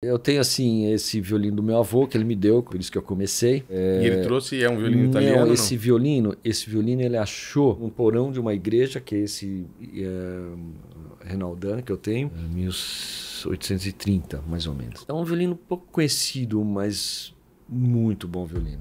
Eu tenho, assim, esse violino do meu avô, que ele me deu, por isso que eu comecei. É... E ele é, trouxe, é um violino não, italiano? Esse não, violino, esse violino ele achou um porão de uma igreja, que é esse é, Renaldana que eu tenho, 1830, mais ou menos. É um violino pouco conhecido, mas muito bom violino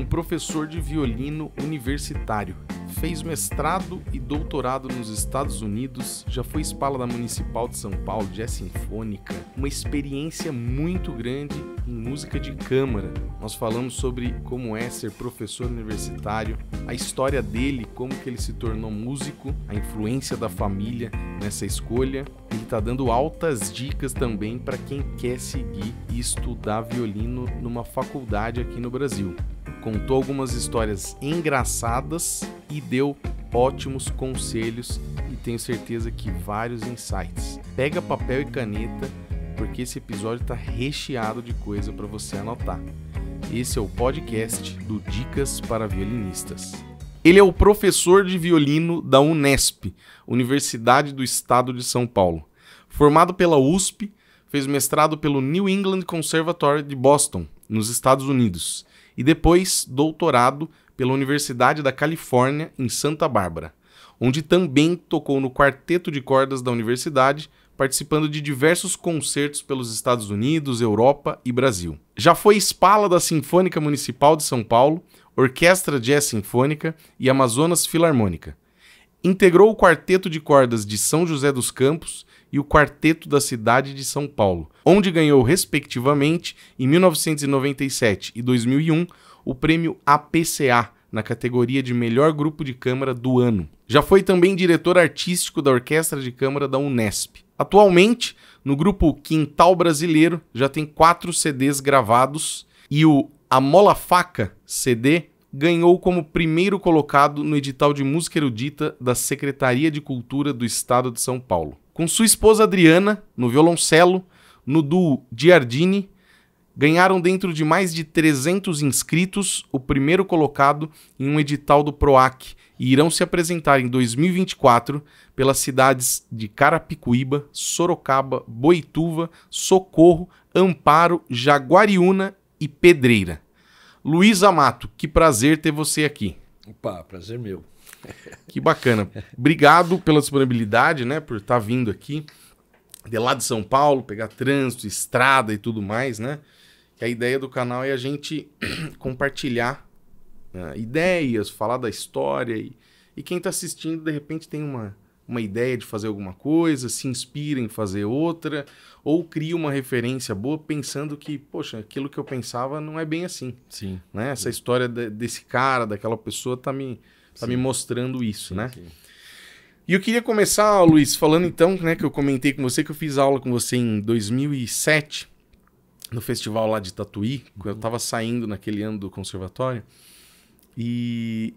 um professor de violino universitário. Fez mestrado e doutorado nos Estados Unidos, já foi espala da Municipal de São Paulo, de sinfônica, uma experiência muito grande em música de câmara. Nós falamos sobre como é ser professor universitário, a história dele, como que ele se tornou músico, a influência da família nessa escolha. Ele está dando altas dicas também para quem quer seguir e estudar violino numa faculdade aqui no Brasil contou algumas histórias engraçadas e deu ótimos conselhos e tenho certeza que vários insights. Pega papel e caneta porque esse episódio está recheado de coisa para você anotar. Esse é o podcast do Dicas para Violinistas. Ele é o professor de violino da Unesp, Universidade do Estado de São Paulo. Formado pela USP, fez mestrado pelo New England Conservatory de Boston, nos Estados Unidos e depois doutorado pela Universidade da Califórnia, em Santa Bárbara, onde também tocou no quarteto de cordas da universidade, participando de diversos concertos pelos Estados Unidos, Europa e Brasil. Já foi espala da Sinfônica Municipal de São Paulo, Orquestra Jazz Sinfônica e Amazonas Filarmônica. Integrou o quarteto de cordas de São José dos Campos e o Quarteto da Cidade de São Paulo, onde ganhou, respectivamente, em 1997 e 2001, o prêmio APCA na categoria de melhor grupo de câmara do ano. Já foi também diretor artístico da Orquestra de Câmara da Unesp. Atualmente, no grupo Quintal Brasileiro, já tem quatro CDs gravados e o A Mola Faca CD ganhou como primeiro colocado no edital de música erudita da Secretaria de Cultura do Estado de São Paulo com sua esposa Adriana, no violoncelo, no duo Giardini, ganharam dentro de mais de 300 inscritos o primeiro colocado em um edital do PROAC e irão se apresentar em 2024 pelas cidades de Carapicuíba, Sorocaba, Boituva, Socorro, Amparo, Jaguariúna e Pedreira. Luiz Amato, que prazer ter você aqui. Opa, prazer meu. Que bacana. Obrigado pela disponibilidade, né? Por estar tá vindo aqui de lá de São Paulo, pegar trânsito, estrada e tudo mais, né? a ideia do canal é a gente compartilhar né, ideias, falar da história. E, e quem está assistindo, de repente, tem uma, uma ideia de fazer alguma coisa, se inspira em fazer outra, ou cria uma referência boa pensando que, poxa, aquilo que eu pensava não é bem assim. Sim. Né? Essa Sim. história de, desse cara, daquela pessoa, tá me Tá me mostrando isso, sim, né? Sim. E eu queria começar, Luiz, falando então, né, que eu comentei com você que eu fiz aula com você em 2007 no festival lá de Tatuí, uhum. eu tava saindo naquele ano do conservatório. E,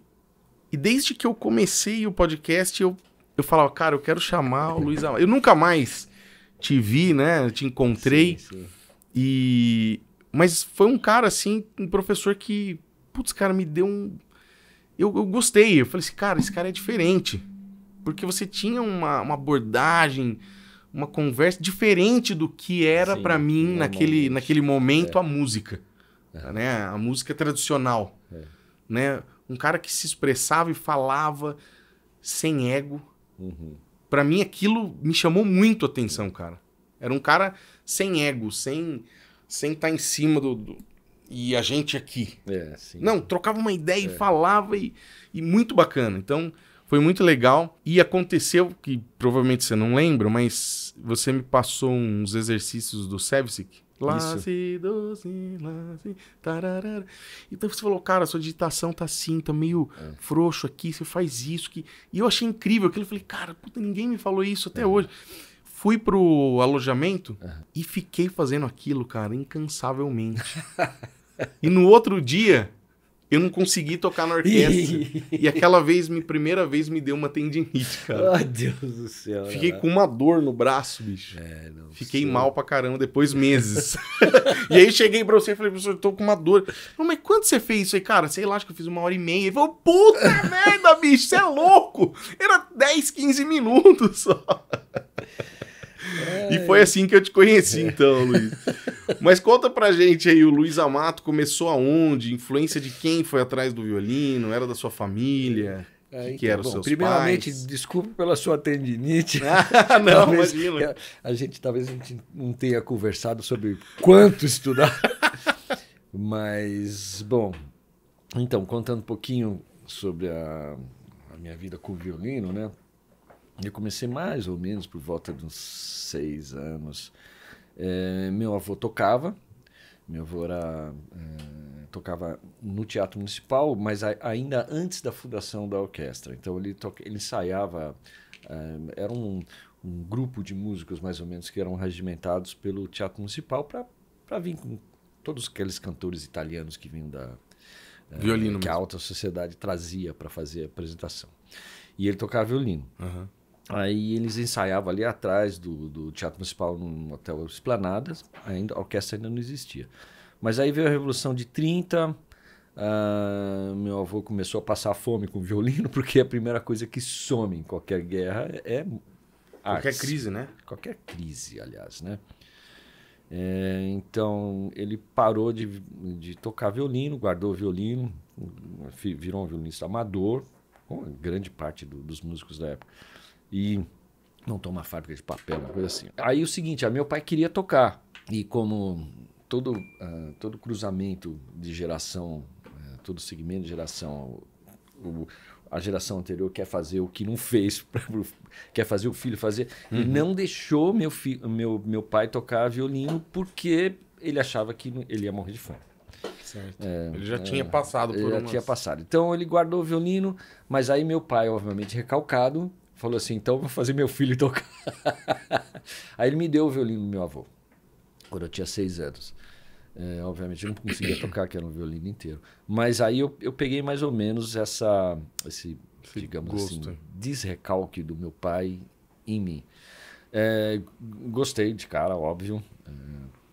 e desde que eu comecei o podcast, eu, eu falava, cara, eu quero chamar o Luiz Eu nunca mais te vi, né? Eu te encontrei. Sim, sim. E mas foi um cara assim, um professor que, putz, cara, me deu um eu, eu gostei. Eu falei assim, cara, esse cara é diferente. Porque você tinha uma, uma abordagem, uma conversa diferente do que era para mim naquele, naquele momento é. a música. É. Né? A música tradicional. É. Né? Um cara que se expressava e falava sem ego. Uhum. Para mim aquilo me chamou muito a atenção, cara. Era um cara sem ego, sem sem estar tá em cima do, do, e a gente aqui. É, Não, trocava uma ideia e é. falava e, e muito bacana. Então, foi muito legal. E aconteceu, que provavelmente você não lembra, mas você me passou uns exercícios do Sevsic. Lá, si, doce, lá, si, tararara. Então você falou, cara, sua digitação tá assim, tá meio é. frouxo aqui, você faz isso. Que... E eu achei incrível aquilo. Eu falei, cara, puta, ninguém me falou isso até é. hoje. Fui pro alojamento e fiquei fazendo aquilo, cara, incansavelmente. E no outro dia, eu não consegui tocar na orquestra. e aquela vez, minha primeira vez, me deu uma tendinite, cara. Ai, oh, Deus do céu. Fiquei cara. com uma dor no braço, bicho. É, não Fiquei sei. mal pra caramba, depois meses. e aí cheguei pra você e falei, professor, eu tô com uma dor. Não, mas quando você fez isso aí, cara? Sei lá, acho que eu fiz uma hora e meia. Ele falou, puta merda, bicho, você é louco. Era 10, 15 minutos só. E foi assim que eu te conheci, então, Luiz. Mas conta pra gente aí, o Luiz Amato começou aonde? Influência de quem foi atrás do violino? Era da sua família? É, que, então, que eram bom, seus primeiramente, pais? desculpe pela sua tendinite. Ah, não, talvez, imagina. A gente talvez a gente não tenha conversado sobre quanto estudar. Mas, bom, então, contando um pouquinho sobre a, a minha vida com o violino, né? Eu comecei mais ou menos por volta de uns seis anos. É, meu avô tocava, meu avô era, é, tocava no Teatro Municipal, mas a, ainda antes da fundação da orquestra. Então ele, toca, ele ensaiava, é, era um, um, grupo de músicos mais ou menos que eram regimentados pelo Teatro Municipal para vir com todos aqueles cantores italianos que vinham da. Violino. Que mesmo. a alta sociedade trazia para fazer a apresentação. E ele tocava violino. Uhum. Aí eles ensaiavam ali atrás do, do Teatro Municipal, no Hotel Esplanadas, ainda, a orquestra ainda não existia. Mas aí veio a Revolução de 30, Uh, ah, meu avô começou a passar fome com violino, porque a primeira coisa que some em qualquer guerra é artes. Qualquer crise, né? Qualquer crise, aliás, né? É, então, ele parou de, de tocar violino, guardou o violino, virou um violinista amador, com grande parte do, dos músicos da época e montou uma fábrica de papel, uma coisa assim. Aí o seguinte, ah, meu pai queria tocar e como todo uh, todo cruzamento de geração, uh, todo segmento de geração, o, a geração anterior quer fazer o que não fez, quer fazer o filho fazer. Uhum. Ele não deixou meu, fi, meu, meu pai tocar violino porque ele achava que ele ia morrer de fome. É, ele já é, tinha passado por ele umas... já tinha passado. Então ele guardou o violino, mas aí meu pai, obviamente recalcado, Falou assim, então vou fazer meu filho tocar. Aí ele me deu o violino do meu avô, quando eu tinha seis anos. É, obviamente eu não conseguia tocar, que era um violino inteiro. Mas aí eu, eu peguei mais ou menos essa, esse, Esse digamos gosto. assim, desrecalque do meu pai em mim. É, gostei de cara, óbvio, é,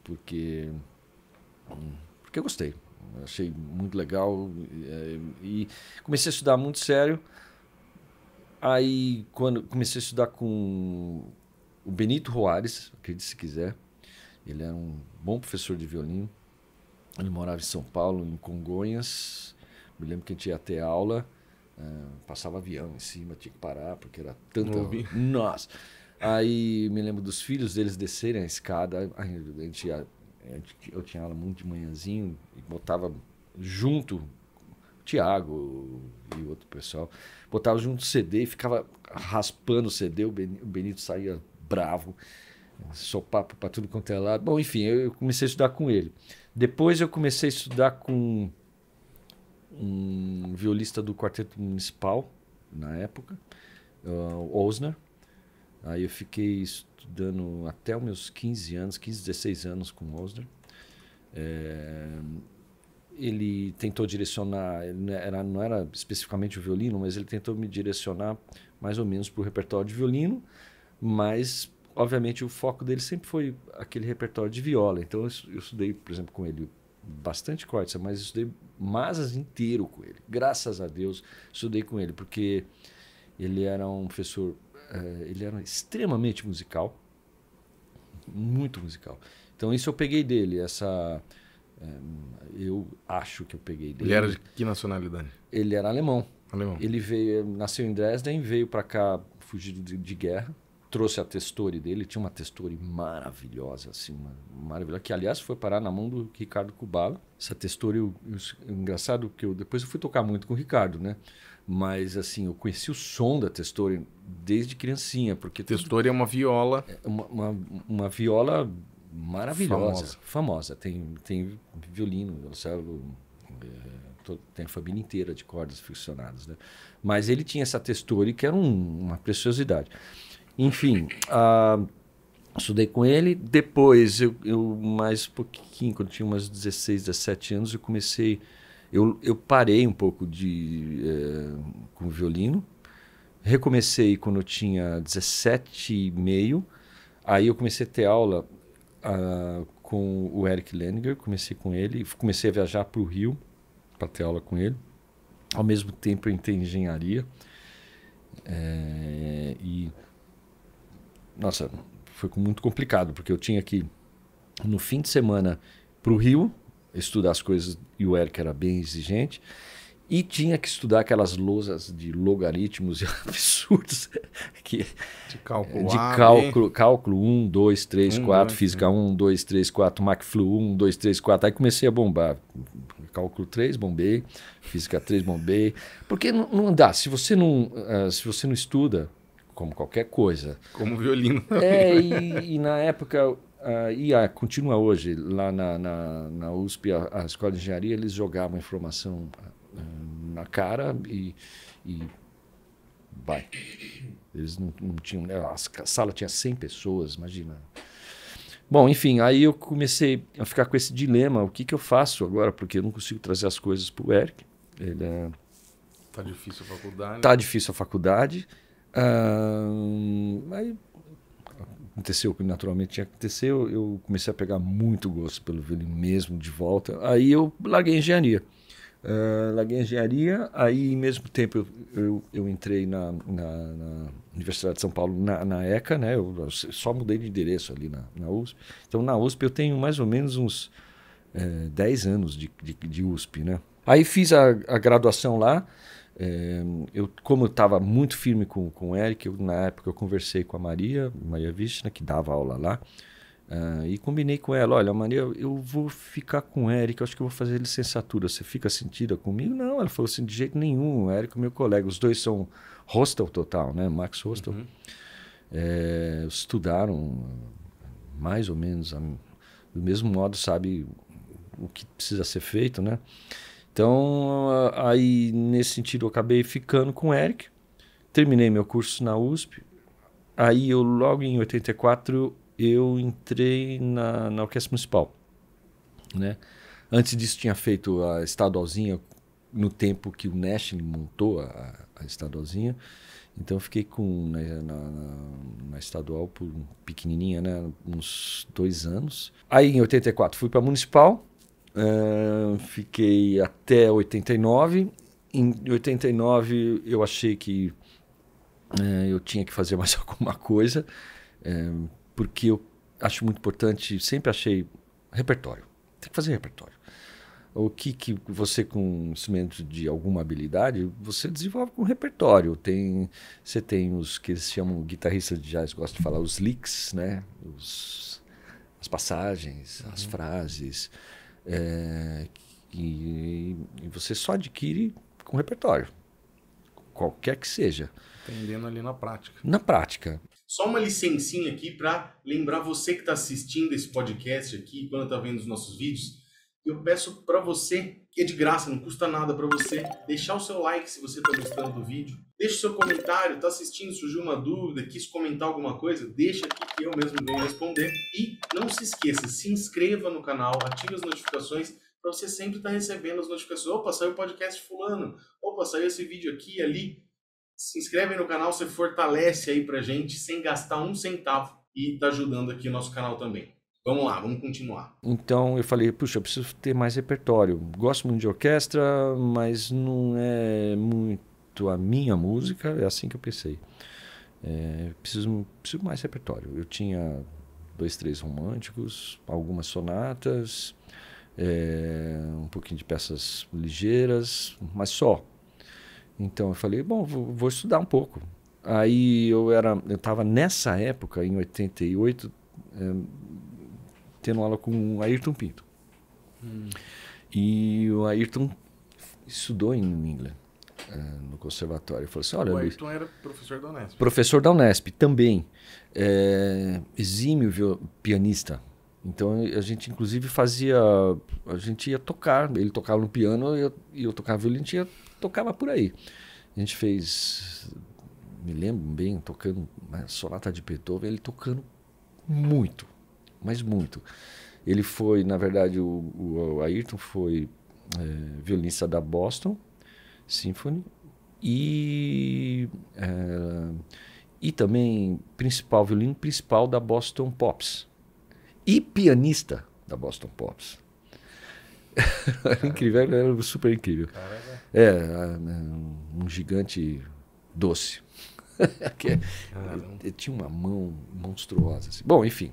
porque, porque eu gostei. Achei muito legal é, e comecei a estudar muito sério. Aí, quando comecei a estudar com o Benito Roares, acredite se quiser, ele era um bom professor de violino. Ele morava em São Paulo, em Congonhas. Me lembro que a gente ia ter aula, uh, passava avião em cima, tinha que parar, porque era tanta. Nossa! Aí me lembro dos filhos deles descerem a escada. A gente ia, eu tinha aula muito de manhãzinho e botava junto Tiago e outro pessoal. Botava junto CD e ficava raspando o CD, o Benito saía bravo, só papo para tudo quanto é lado. Bom, enfim, eu comecei a estudar com ele. Depois eu comecei a estudar com um violista do quarteto municipal na época, o ah, Osner. Aí eu fiquei estudando até os meus 15 anos, 15, 16 anos com Osner. É, ele tentou direcionar, ele era, não era especificamente o violino, mas ele tentou me direcionar mais ou menos para o repertório de violino, mas obviamente o foco dele sempre foi aquele repertório de viola. Então eu, eu estudei, por exemplo, com ele bastante cortes, mas estudei masas inteiro com ele. Graças a Deus estudei com ele, porque ele era um professor, eh, ele era extremamente musical, muito musical. Então isso eu peguei dele, essa eh, acho que eu peguei dele. Ele era de que nacionalidade? Ele era alemão. Alemão. Ele veio, nasceu em Dresden, veio para cá fugido de, de, guerra, trouxe a Testore dele, tinha uma Testore maravilhosa, assim, uma, maravilhosa, que aliás foi parar na mão do Ricardo Cubala. Essa Testore, eu, eu, engraçado que eu depois eu fui tocar muito com o Ricardo, né? Mas assim, eu conheci o som da Testore desde criancinha, porque Testore é uma viola, é uma, uma, uma viola maravilhosa, famosa. famosa. Tem, tem violino, violoncelo, é, eh, tem a família inteira de cordas friccionadas. Né? Mas ele tinha essa textura e que era um, uma preciosidade. Enfim, uh, estudei com ele. Depois, eu, eu mais um pouquinho, quando tinha umas 16, 17 anos, eu comecei. Eu, eu parei um pouco de, é, com o violino. Recomecei quando eu tinha 17 e meio. Aí eu comecei a ter aula uh, com o Eric Leninger, comecei com ele, comecei a viajar para o Rio para ter aula com ele. Ao mesmo tempo eu entrei em engenharia é, e nossa, foi muito complicado porque eu tinha que no fim de semana para o Rio estudar as coisas e o Eric era bem exigente e tinha que estudar aquelas lousas de logaritmos e absurdos. Que, de cálculo De cálculo, cálculo 1, 2, 3, 1, 4, 2, física 1, 2, 3, 4, MacFlu 1, 2, 3, 4. Aí comecei a bombar. Cálculo 3, bombei. Física 3, bombei. Porque não, não dá. Se você não, uh, se você não estuda, como qualquer coisa. Como violino. é, e, e na época Uh, e ah, continua hoje, lá na, na, na USP, a, a, Escola de Engenharia, eles jogavam informação ah, na cara e, e vai. Eles não, não tinham. Né, a sala tinha 100 pessoas, imagina. Bom, enfim, aí eu comecei a ficar com esse dilema: o que, que eu faço agora? Porque eu não consigo trazer as coisas para o Eric. Ele é... Tá difícil a faculdade. Tá difícil a faculdade. Ah, aí aconteceu o que naturalmente tinha que acontecer. Eu comecei a pegar muito gosto pelo velho mesmo de volta. Aí eu larguei a engenharia uh, engenharia, aí, ao mesmo tempo, eu, eu, eu entrei na, na, na, Universidade de São Paulo, na, na ECA, né? Eu, só mudei de endereço ali na, na, USP. Então, na USP, eu tenho mais ou menos uns é, eh, 10 anos de, de, de, USP, né? Aí fiz a, a graduação lá. É, eu, como eu estava muito firme com, com o Eric, eu, na época eu conversei com a Maria, Maria Vistina, que dava aula lá. Uh, e combinei com ela, olha, Maria, eu vou ficar com o Eric, eu acho que eu vou fazer licenciatura, você fica sentida comigo? Não, ela falou assim, de jeito nenhum, o Eric é meu colega, os dois são hostel total, né, Max Hostel. Uhum. É, estudaram mais ou menos a, do mesmo modo, sabe o que precisa ser feito, né? Então, aí nesse sentido eu acabei ficando com o Eric, terminei meu curso na USP, aí eu logo em 84 eu entrei na, na Orquestra Municipal. Né? Antes disso, tinha feito a estadualzinha no tempo que o Nash montou a, a estadualzinha. Então, eu fiquei com, né, na, na, na estadual por pequenininha, né? uns dois anos. Aí, em 84, fui para Municipal. Uh, fiquei até 89. Em 89, eu achei que uh, eu tinha que fazer mais alguma coisa. Uh, porque eu acho muito importante, sempre achei repertório. Tem que fazer repertório. O que, que você, com instrumento de alguma habilidade, você desenvolve com repertório. Tem, você tem os que eles chamam, guitarristas de jazz gostam de falar, os licks, né? Os, as passagens, uhum. as frases. É, eh, e, e você só adquire com repertório. Qualquer que seja. Entendendo ali na prática. Na prática. Só uma licencinha aqui para lembrar você que está assistindo esse podcast aqui, quando está vendo os nossos vídeos, eu peço para você, que é de graça, não custa nada para você, deixar o seu like se você está gostando do vídeo. Deixa o seu comentário, está assistindo, surgiu uma dúvida, quis comentar alguma coisa, deixa aqui que eu mesmo venho responder. E não se esqueça, se inscreva no canal, ative as notificações para você sempre estar tá recebendo as notificações. Opa, saiu o podcast fulano, opa, saiu esse vídeo aqui ali se inscreve no canal, você fortalece aí pra gente sem gastar um centavo e tá ajudando aqui o nosso canal também. Vamos lá, vamos continuar. Então eu falei, puxa, eu preciso ter mais repertório. Gosto muito de orquestra, mas não é muito a minha música, é assim que eu pensei. É, preciso, preciso mais repertório. Eu tinha dois, três românticos, algumas sonatas, é, um pouquinho de peças ligeiras, mas só. Então eu falei, bom, vou, vou estudar um pouco. Aí eu era, eu estava nessa época, em 88, é, eh, tendo aula com o Ayrton Pinto. Hum. E o Ayrton estudou em England, é, no conservatório. Eu falou assim, olha, o Ayrton Luiz, era professor da Unesp. Professor da Unesp também. É, exímio viu, pianista. Então a gente inclusive fazia. A gente ia tocar. Ele tocava no piano e eu, eu tocava violino. A gente ia tocava por aí. A gente fez, me lembro bem, tocando uma sonata de Beethoven, ele tocando muito, mas muito. Ele foi, na verdade, o, o, Ayrton foi é, violinista da Boston Symphony e, é, e também principal, violino principal da Boston Pops e pianista da Boston Pops. incrível, era super incrível. Caramba. É é, é um gigante doce. que é, ele tinha uma mão monstruosa. Assim. Bom, enfim.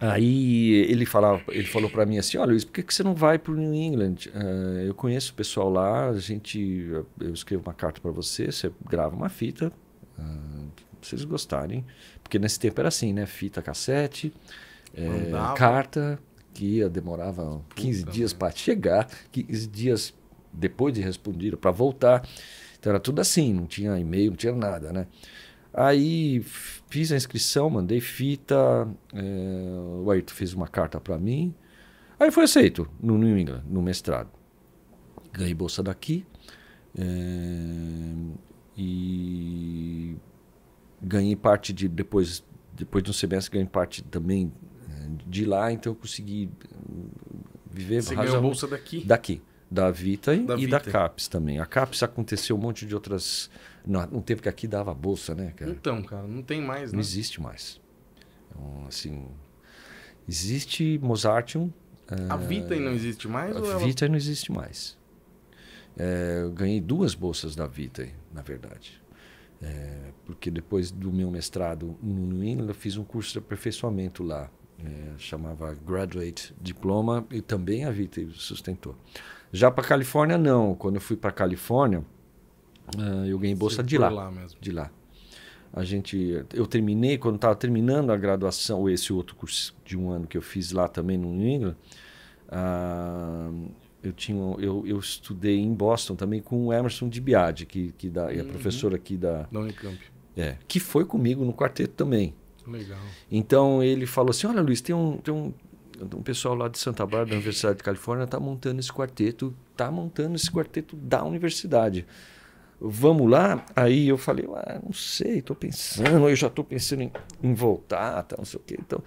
Aí ele falava, ele falou para mim assim, olha Luiz, por que, que você não vai para o New England? Uh, eu conheço o pessoal lá, a gente, eu escrevo uma carta para você, você grava uma fita, uh, vocês gostarem, porque nesse tempo era assim, né? Fita, cassete, é, carta que ia, demorava Puta, 15 dias para chegar, 15 dias depois de respondido, para voltar. Então era tudo assim, não tinha e-mail, não tinha nada, né? Aí fiz a inscrição, mandei fita, é, o Ayrton fez uma carta para mim. Aí foi aceito no New England, no mestrado. Ganhei bolsa daqui é, e ganhei parte de depois depois de um semestre ganhei parte também eh, de lá, então eu consegui hum, viver. Você ganhou bolsa daqui? Daqui da Vita e da, e da CAPES também. A CAPES aconteceu um monte de outras. Não, não teve que aqui dava bolsa, né, cara? Então, cara, não tem mais, né? Não existe mais. Então, assim. Existe Mozartium. Eh, a é... Vita não existe mais? A ela... Vita não existe mais. É, eu ganhei duas bolsas da Vita, na verdade. É, porque depois do meu mestrado no New England, eu fiz um curso de aperfeiçoamento lá. É, chamava Graduate Diploma e também a Vita sustentou. Já para Califórnia, não. Quando eu fui para Califórnia, uh, eu ganhei bolsa Você de lá. lá de lá. A gente, eu terminei, quando estava terminando a graduação, ou esse outro curso de um ano que eu fiz lá também no New England, uh, eu, tinha, eu, eu estudei em Boston também com o Emerson de Biade, que, que da, é uhum. professor aqui da... Da Unicamp. É, que foi comigo no quarteto também. Legal. Então ele falou assim: Olha, Luiz, tem um, tem um, um pessoal lá de Santa Bárbara, da Universidade de Califórnia, está montando esse quarteto, está montando esse quarteto da universidade. Vamos lá? Aí eu falei, ah, não sei, estou pensando, eu já estou pensando em, em voltar, tá, não sei o quê. Então...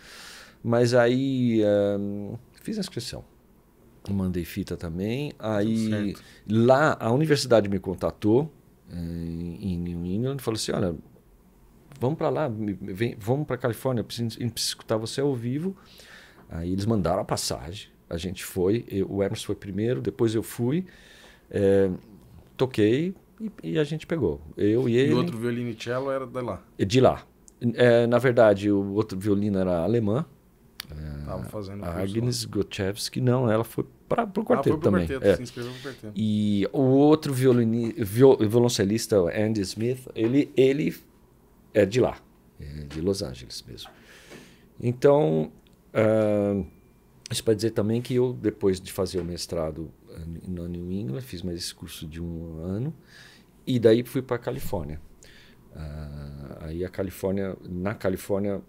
Mas aí ah, fiz a inscrição. Mandei fita também. Aí lá a universidade me contatou eh, em New England falou assim: olha, vamos para lá, vem, vamos para Califórnia, preciso, preciso escutar você ao vivo Aí eles mandaram a passagem, a gente foi, eu, o Emerson foi primeiro, depois eu fui, é, toquei e, e, a gente pegou. Eu e, e ele. E o outro violinicello era de lá? É, de lá. É, na verdade, o outro violino era alemã. Estavam é, fazendo a Agnes Gotchevski não, ela foi para o ah, quarteto ah, também. Quarteto, é. se inscreveu o quarteto. E o outro violini, viol, violoncelista, Andy Smith, ele, ele é de lá, é de Los Angeles mesmo. Então, Uh, isso para dizer também que eu, depois de fazer o mestrado ah, na New England, fiz mais esse curso de um ano, e daí fui para a Califórnia. Uh, aí a Califórnia, na Califórnia,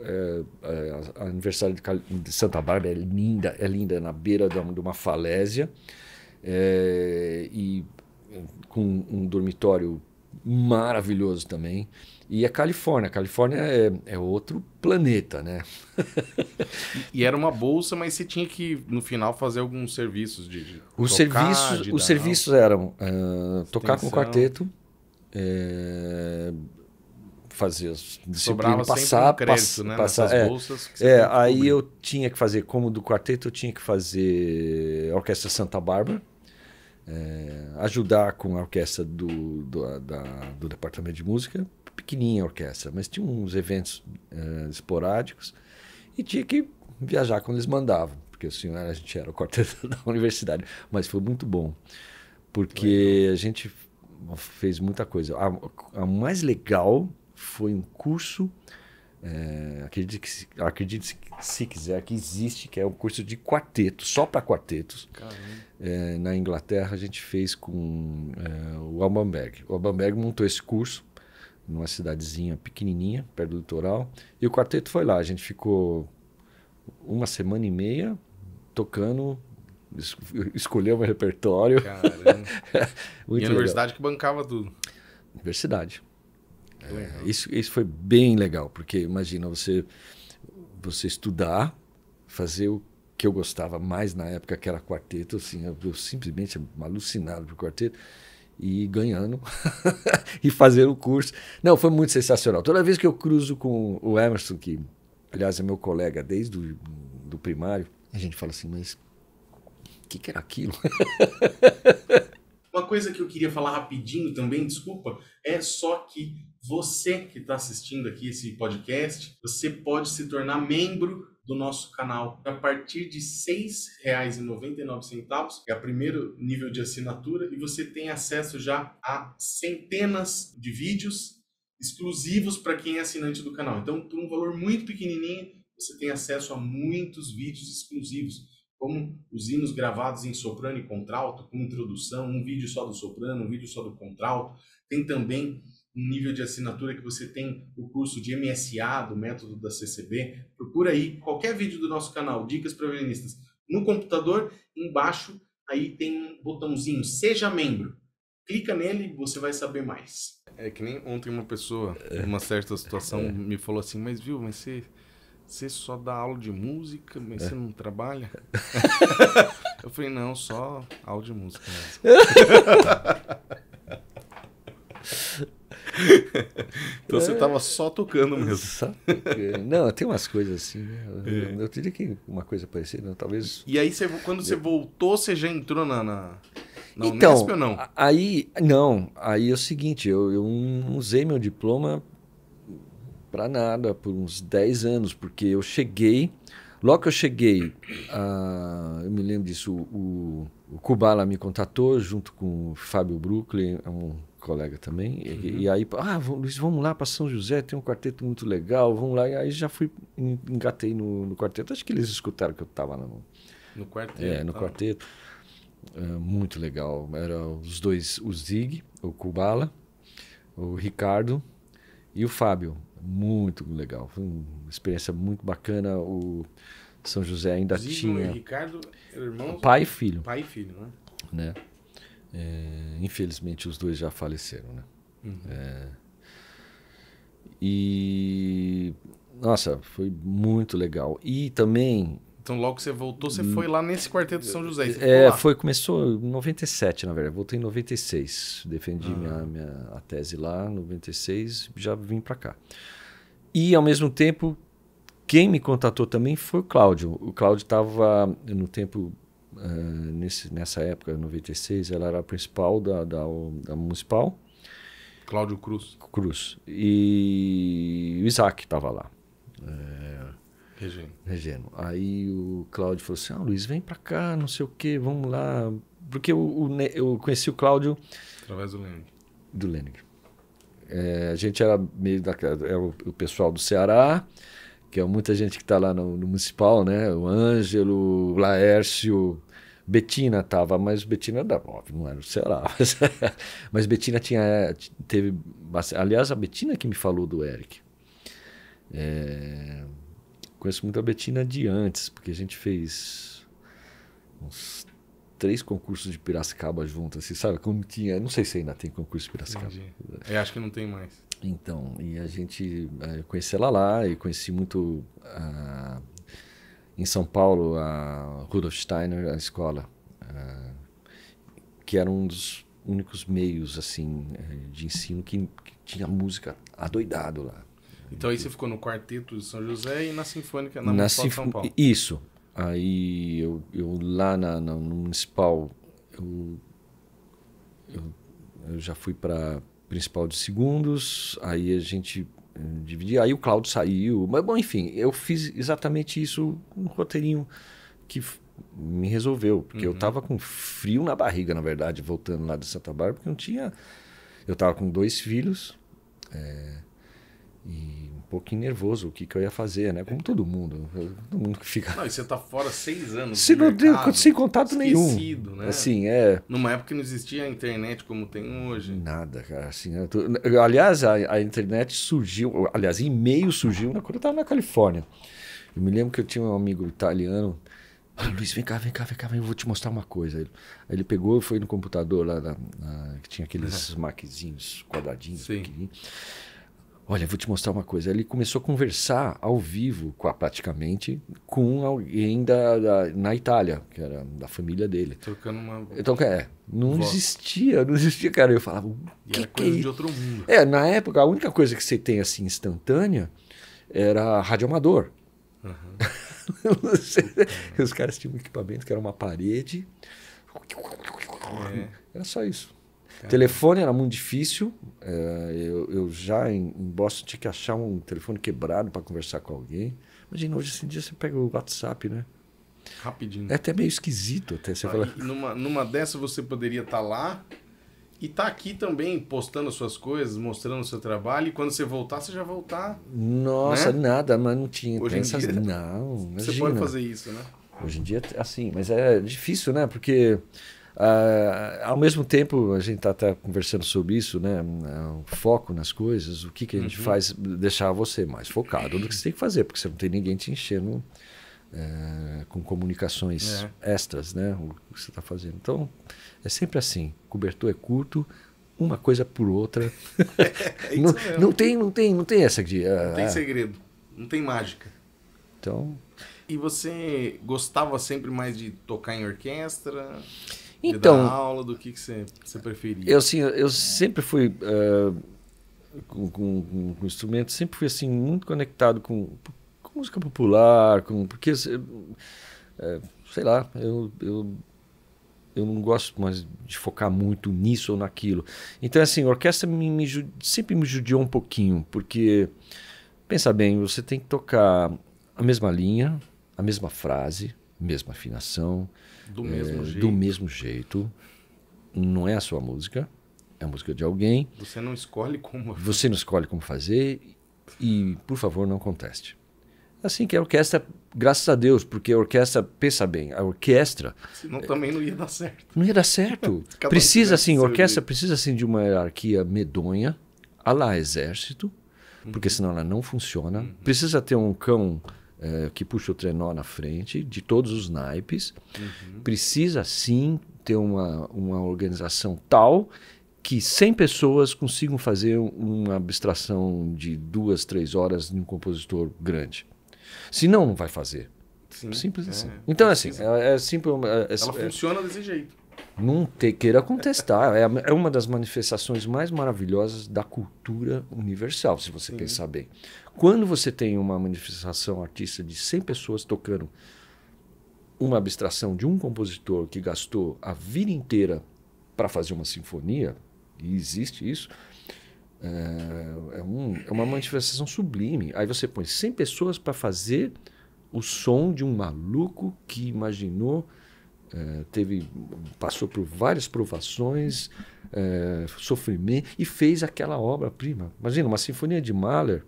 é, é, a, aniversário Universidade de, de, Santa Bárbara é linda, é linda, é na beira de uma, de uma falésia, é, e com um dormitório maravilhoso também. E a Califórnia. A Califórnia é, é outro planeta, né? e era uma bolsa, mas você tinha que, no final, fazer alguns serviços de. de os tocar, serviços, de os serviços eram uh, tocar com o quarteto, é, fazer as disciplinas, passar, um crédito, pass, né? passar é, bolsas. é, aí eu tinha que fazer, como do quarteto, eu tinha que fazer a Orquestra Santa Bárbara. É, ajudar com a orquestra do, do, da, do departamento de música pequenininha a orquestra, mas tinha uns eventos uh, esporádicos e tinha que viajar quando eles mandavam, porque senhor assim, a gente era o quarteto da universidade. Mas foi muito bom, porque a gente fez muita coisa. A, a, mais legal foi um curso, é, acredite, que, se, acredite se, se quiser, que existe, que é um curso de quarteto, só para quartetos. É, na Inglaterra, a gente fez com é, o Albanberg. O Albanberg montou esse curso numa cidadezinha pequenininha, perto do litoral. E o quarteto foi lá. A gente ficou uma semana e meia tocando, es escolheu meu repertório. Caramba. e a universidade legal. que bancava tudo. Universidade. É, isso, isso foi bem legal, porque imagina você, você estudar, fazer o que eu gostava mais na época, que era quarteto, assim, eu, eu simplesmente alucinado por quarteto e ganhando e fazer o curso. Não, foi muito sensacional. Toda vez que eu cruzo com o Emerson, que aliás é meu colega desde o do primário, a gente fala assim, mas o que, que era aquilo? Uma coisa que eu queria falar rapidinho também, desculpa, é só que você que está assistindo aqui esse podcast, você pode se tornar membro do nosso canal. A partir de R$ 6,99 é o primeiro nível de assinatura e você tem acesso já a centenas de vídeos exclusivos para quem é assinante do canal. Então, por um valor muito pequenininho, você tem acesso a muitos vídeos exclusivos, como os hinos gravados em soprano e contralto, com introdução, um vídeo só do soprano, um vídeo só do contralto. Tem também nível de assinatura que você tem o curso de MSA do método da CCB, procura aí qualquer vídeo do nosso canal, Dicas para Violinistas. No computador, embaixo, aí tem um botãozinho, seja membro. Clica nele, você vai saber mais. É que nem ontem uma pessoa, numa certa situação, é. me falou assim, mas viu, mas você... Você só dá aula de música, mas é. você não trabalha? eu falei, não, só aula de música mesmo. então você estava é. só tocando mesmo. Só tocando. Não, tem umas coisas assim. Né? É. Eu, eu, diria que uma coisa parecida, talvez. E aí, você, quando eu... você voltou, você já entrou na. na... então, ou não? aí não, aí é o seguinte, eu, eu usei meu diploma para nada por uns 10 anos, porque eu cheguei, logo que eu cheguei, a, eu me lembro disso, o, o Kubala me contatou junto com o Fábio Brooklyn, é um colega também. E, uhum. e aí, ah, vamos, Luiz, vamos lá para São José, tem um quarteto muito legal, vamos lá. E aí já fui, engatei no, no quarteto. Acho que eles escutaram que eu estava no, no quarteto. É, tá. no tá. quarteto. É, muito legal. Eram os dois, o Zig, o Kubala, o Ricardo e o Fábio. Muito legal. Foi uma experiência muito bacana. O São José ainda Zigo tinha. O Ricardo, Pai e filho. Pai e filho, né? né? É, infelizmente, os dois já faleceram, né? Uhum. É, e nossa, foi muito legal. E também então, logo que você voltou, você hum. foi lá nesse quarteto de São José. é, foi, começou em 97, na verdade. Voltei em 96. Defendi ah. minha, minha a tese lá, 96, já vim para cá. E, ao mesmo tempo, quem me contatou também foi o Cláudio. O Cláudio estava, no tempo, eh, nesse, nessa época, 96, ela era a principal da, da, da municipal. Cláudio Cruz. Cruz. E o Isaac estava lá. É... Regeno. Aí o Cláudio falou assim: ah, Luiz, vem para cá, não sei o quê, vamos lá. Porque eu, o, eu conheci o Cláudio. Através do Lenig. Do Lenig. É, eh, a gente era meio da. Era o, o pessoal do Ceará que é muita gente que está lá no, no, municipal, né? O Ângelo, o Laércio, Betina estava, mas Betina da óbvio, não era o sei Mas, mas Betina tinha é, teve aliás a Betina que me falou do Eric. É, conheço muito a Betina de antes, porque a gente fez uns três concursos de Piracicaba juntos, assim, sabe? Como tinha, não sei se ainda tem concurso de Piracicaba. Entendi. Eu é, acho que não tem mais. Então, e a gente eh, conheci ela lá e conheci muito ah, em São Paulo a Rudolf Steiner, a escola, ah, que era um dos únicos meios assim eh, de ensino que, que tinha música adoidado lá. Então aí você ficou no quarteto de São José e na Sinfônica na, na Municipal Sinf... São Paulo. Isso. Aí eu, eu lá na, na, no Municipal eu, eu, eu já fui para principal de segundos, aí a gente eh, dividia, aí o Cláudio saiu, mas bom, enfim, eu fiz exatamente isso um roteirinho que me resolveu, porque uhum. eu tava com frio na barriga, na verdade, voltando lá de Santa Bárbara, porque não tinha. Eu tava com dois filhos é, e pouquinho nervoso o que, que eu ia fazer, né? Como todo mundo. Todo mundo que fica. Não, e você tá fora seis anos. Você não mercado, sem contato nenhum. Né? Assim, é. Numa época que não existia a internet como tem hoje. Nada, cara. Assim, eu tô... Aliás, a, a, internet surgiu. Aliás, e-mail surgiu quando eu tava na Califórnia. Eu me lembro que eu tinha um amigo italiano. Ah, Luiz, vem cá, vem cá, vem cá, vem, eu vou te mostrar uma coisa. Aí ele pegou e foi no computador lá, na, na, que tinha aqueles uhum. maquezinhos quadradinhos, pequenininhos. Olha, vou te mostrar uma coisa. Ele começou a conversar ao vivo, praticamente, com alguém da, da na Itália, que era da família dele. Trocando uma. Então, é, não voz. existia, não existia, cara. Eu falava, que, era que coisa é de outro mundo. É, na época, a única coisa que você tem assim instantânea era rádio amador. Uhum. Os caras tinham um equipamento que era uma parede. É. Era só isso. Cara. Telefone era muito difícil. É, eu, eu, já em, em Boston tinha que achar um telefone quebrado para conversar com alguém. Imagina, hoje assim em dia você pega o WhatsApp, né? Rapidinho. É até meio esquisito até você ah, falar. Numa, numa dessa você poderia estar tá lá e tá aqui também postando suas coisas, mostrando o seu trabalho, e quando você voltar, você já voltar. Nossa, né? nada, mas não tinha. Hoje em dia, não, imagina. Você pode fazer isso, né? Hoje em dia, assim, mas é difícil, né? Porque ah, ao mesmo tempo, a gente está conversando sobre isso, né? O foco nas coisas, o que, que a gente uhum. faz deixar você mais focado no que você tem que fazer, porque você não tem ninguém te enchendo eh, com comunicações é. extras, né? O que você está fazendo. Então, é sempre assim: cobertor é curto, uma coisa por outra. é, não, não, tem, não tem, não tem essa de. Ah, não tem ah. segredo, não tem mágica. Então. E você gostava sempre mais de tocar em orquestra? Então, da aula, do que, que você, você preferia? Eu, assim, eu sempre fui, uh, com, com, com instrumento, sempre fui assim, muito conectado com, com música popular, com, porque, uh, sei lá, eu, eu, eu não gosto mais de focar muito nisso ou naquilo. Então, assim, a orquestra me, me, sempre me judiou um pouquinho, porque, pensa bem, você tem que tocar a mesma linha, a mesma frase, mesma afinação, do mesmo é, jeito. Do mesmo jeito. Não é a sua música, é a música de alguém. Você não escolhe como. Você não escolhe como fazer e, por favor, não conteste. Assim que a orquestra, graças a Deus, porque a orquestra pensa bem, a orquestra. Senão também não ia dar certo. Não ia dar certo. precisa, assim, a orquestra jeito. precisa, assim, de uma hierarquia medonha, a lá exército, porque uhum. senão ela não funciona. Uhum. Precisa ter um cão é, que puxa o trenó na frente, de todos os naipes. Uhum. Precisa sim ter uma, uma organização tal que 100 pessoas consigam fazer uma abstração de duas, três horas de um compositor grande. Senão, não vai fazer. Sim, Simples é. assim. então, é assim, é, é simples. É, é Ela é funciona desse jeito. Não te, queira contestar. É, é uma das manifestações mais maravilhosas da cultura universal, se você pensar bem. Quando você tem uma manifestação artista de 100 pessoas tocando uma abstração de um compositor que gastou a vida inteira para fazer uma sinfonia, e existe isso, é, é, um, é uma manifestação sublime. Aí você põe 100 pessoas para fazer o som de um maluco que imaginou é, teve, passou por várias provações, é, sofrimento, e fez aquela obra-prima. Imagina, uma sinfonia de Mahler,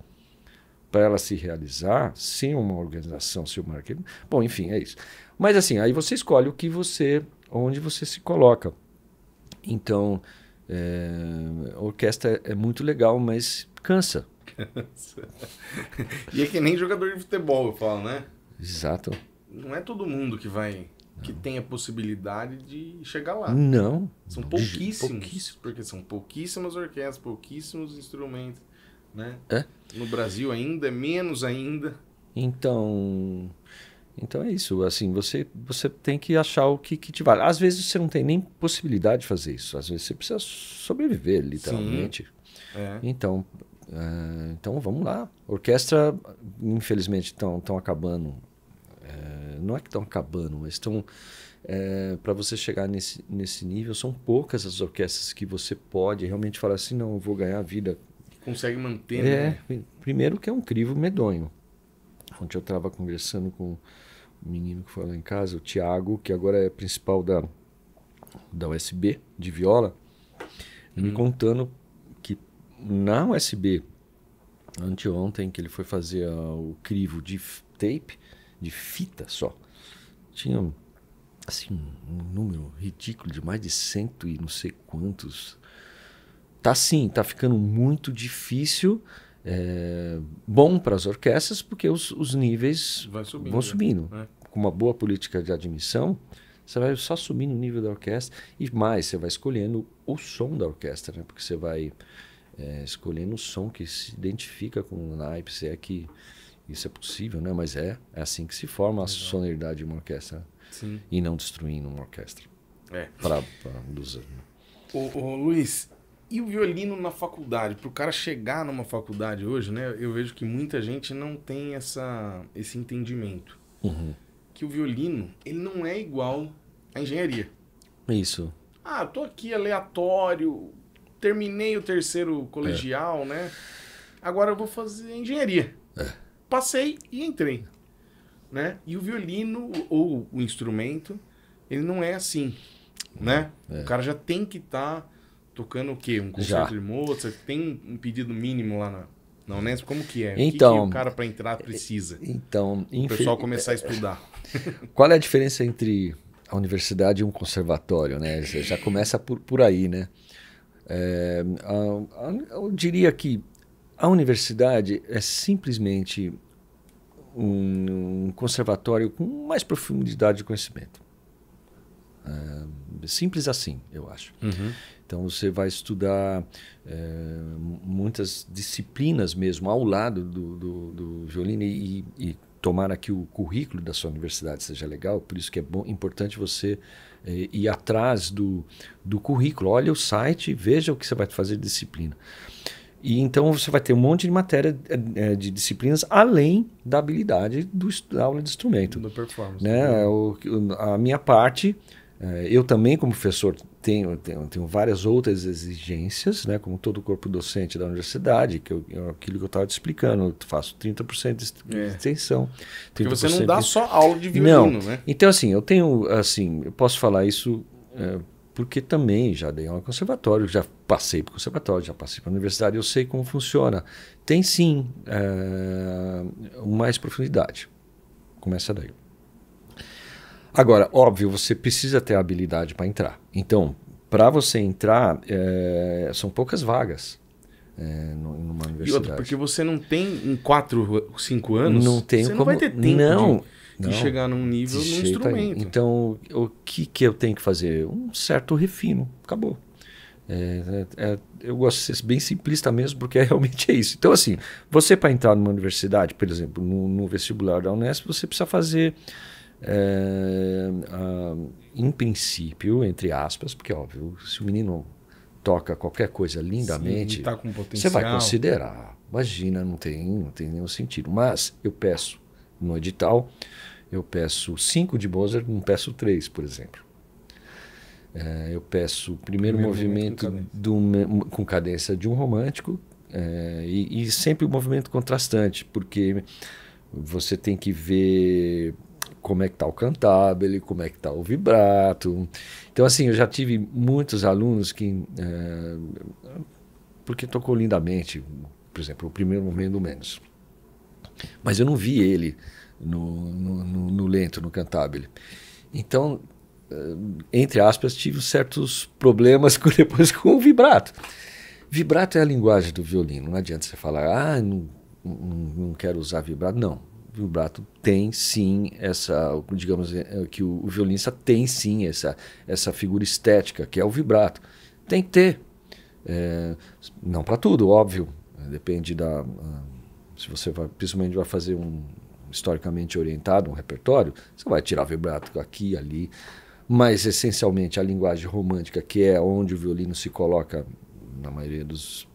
para ela se realizar, sem uma organização, sem uma marketing. Bom, enfim, é isso. Mas assim, aí você escolhe o que você, onde você se coloca. Então, é, a orquestra é muito legal, mas cansa. Cansa. e é que nem jogador de futebol, eu falo, né? Exato. Não é todo mundo que vai que tem a possibilidade de chegar lá. Não. São pouquíssimos. pouquíssimos. Porque são pouquíssimas orquestras, pouquíssimos instrumentos. Né? É? No Brasil ainda, é menos ainda. Então. Então é isso, assim, você, você tem que achar o que, que te vale. Às vezes você não tem nem possibilidade de fazer isso, às vezes você precisa sobreviver, literalmente. É. Então, uh, então vamos lá. Orquestra, infelizmente, estão acabando não é que estão acabando, mas estão. É, para você chegar nesse, nesse nível, são poucas as orquestras que você pode realmente falar assim: não, eu vou ganhar a vida. Consegue manter, é, né? Primeiro, que é um crivo medonho. Ontem eu estava conversando com um menino que foi lá em casa, o Tiago, que agora é principal da, da USB de viola, hum. me contando que na USB, anteontem, que ele foi fazer o crivo de tape, de fita só. Tinha assim, um número ridículo de mais de cento e não sei quantos. Tá sim, tá ficando muito difícil. É, bom para as orquestras, porque os, os níveis subindo, vão né? subindo. Né? Com uma boa política de admissão, você vai só subindo o nível da orquestra e mais, você vai escolhendo o som da orquestra, né? porque você vai é, escolhendo o som que se identifica com o naipe, se é que isso é possível, né? Mas é, é assim que se forma a sonoridade de uma orquestra. Sim. E não destruindo uma orquestra. É. Para induzir. Né? Ô, ô, Luiz, e o violino na faculdade? Para o cara chegar numa faculdade hoje, né? Eu vejo que muita gente não tem essa, esse entendimento. Uhum. Que o violino, ele não é igual à engenharia. Isso. Ah, tô aqui aleatório, terminei o terceiro colegial, é. né? Agora eu vou fazer engenharia. É passei e entrei. Né? E o violino ou o instrumento, ele não é assim, né? É. O cara já tem que estar tá tocando o quê? Um concerto de Mozart, tem um pedido mínimo lá na, na Unesp, como que é? Então, o que, que então, o cara para entrar precisa? Então, o pessoal começar a é, é. estudar. Qual é a diferença entre a universidade e um conservatório, né? Já começa por, por aí, né? É, eu diria que a universidade é simplesmente um, um conservatório com mais profundidade de conhecimento. É, simples assim, eu acho. Uhum. Então você vai estudar é, muitas disciplinas mesmo ao lado do, do, do violino e, e tomara que o currículo da sua universidade seja legal, por isso que é bom, importante você é, ir atrás do, do currículo. Olha o site, veja o que você vai fazer de disciplina. E então você vai ter um monte de matéria é, de disciplinas além da habilidade do, da aula de instrumento. Da performance. Né? Uhum. O, a minha parte, eh, eu também como professor tenho, tenho, tenho, várias outras exigências, né? como todo corpo docente da universidade, que eu, é aquilo que eu estava te explicando, eu faço 30% de é. extensão. É. Porque você não dá de... só aula de violino, não. né? Então assim, eu tenho, assim, eu posso falar isso... É, porque também já dei aula conservatório, já passei para o conservatório, já passei para a universidade, eu sei como funciona. Tem sim eh, mais profundidade. Começa daí. Agora, óbvio, você precisa ter a habilidade para entrar. Então, para você entrar, é, são poucas vagas. É, numa universidade. E outra, porque você não tem em 4, 5 anos. Não tem você como... não vai ter tempo. Não, de não, e chegar num nível no instrumento. Aí. Então, o que, que eu tenho que fazer? Um certo refino. Acabou. É, é, é eu gosto de ser bem simplista mesmo, porque é, realmente é isso. Então, assim, você para entrar numa universidade, por exemplo, no, no, vestibular da Unesp, você precisa fazer, é, em princípio, entre aspas, porque, óbvio, se o menino toca qualquer coisa lindamente, Sim, tá você vai considerar. Imagina, não tem, não tem nenhum sentido. Mas eu peço no edital, eu peço cinco de Mozart, não peço três, por exemplo. É, eu peço o primeiro, movimento, movimento com, cadência. Do, com cadência de um romântico é, e, e, sempre o um movimento contrastante, porque você tem que ver como é que está o cantabile, como é que está o vibrato. Então, assim, eu já tive muitos alunos que... É, porque tocou lindamente, por exemplo, o primeiro movimento menos mas eu não vi ele no, no, no, no Lento, no Cantabile. Então, eh, entre aspas, tive certos problemas com, depois com o vibrato. Vibrato é a linguagem do violino. Não adianta você falar, ah, não, não, quero usar vibrato. Não. Vibrato tem sim essa, digamos eh, que o, o violinista tem sim essa, essa figura estética que é o vibrato. Tem que ter. É, não para tudo, óbvio. Depende da ah, se você vai, principalmente vai fazer um historicamente orientado, um repertório, você vai tirar vibrato aqui, ali, mas essencialmente a linguagem romântica, que é onde o violino se coloca na maioria dos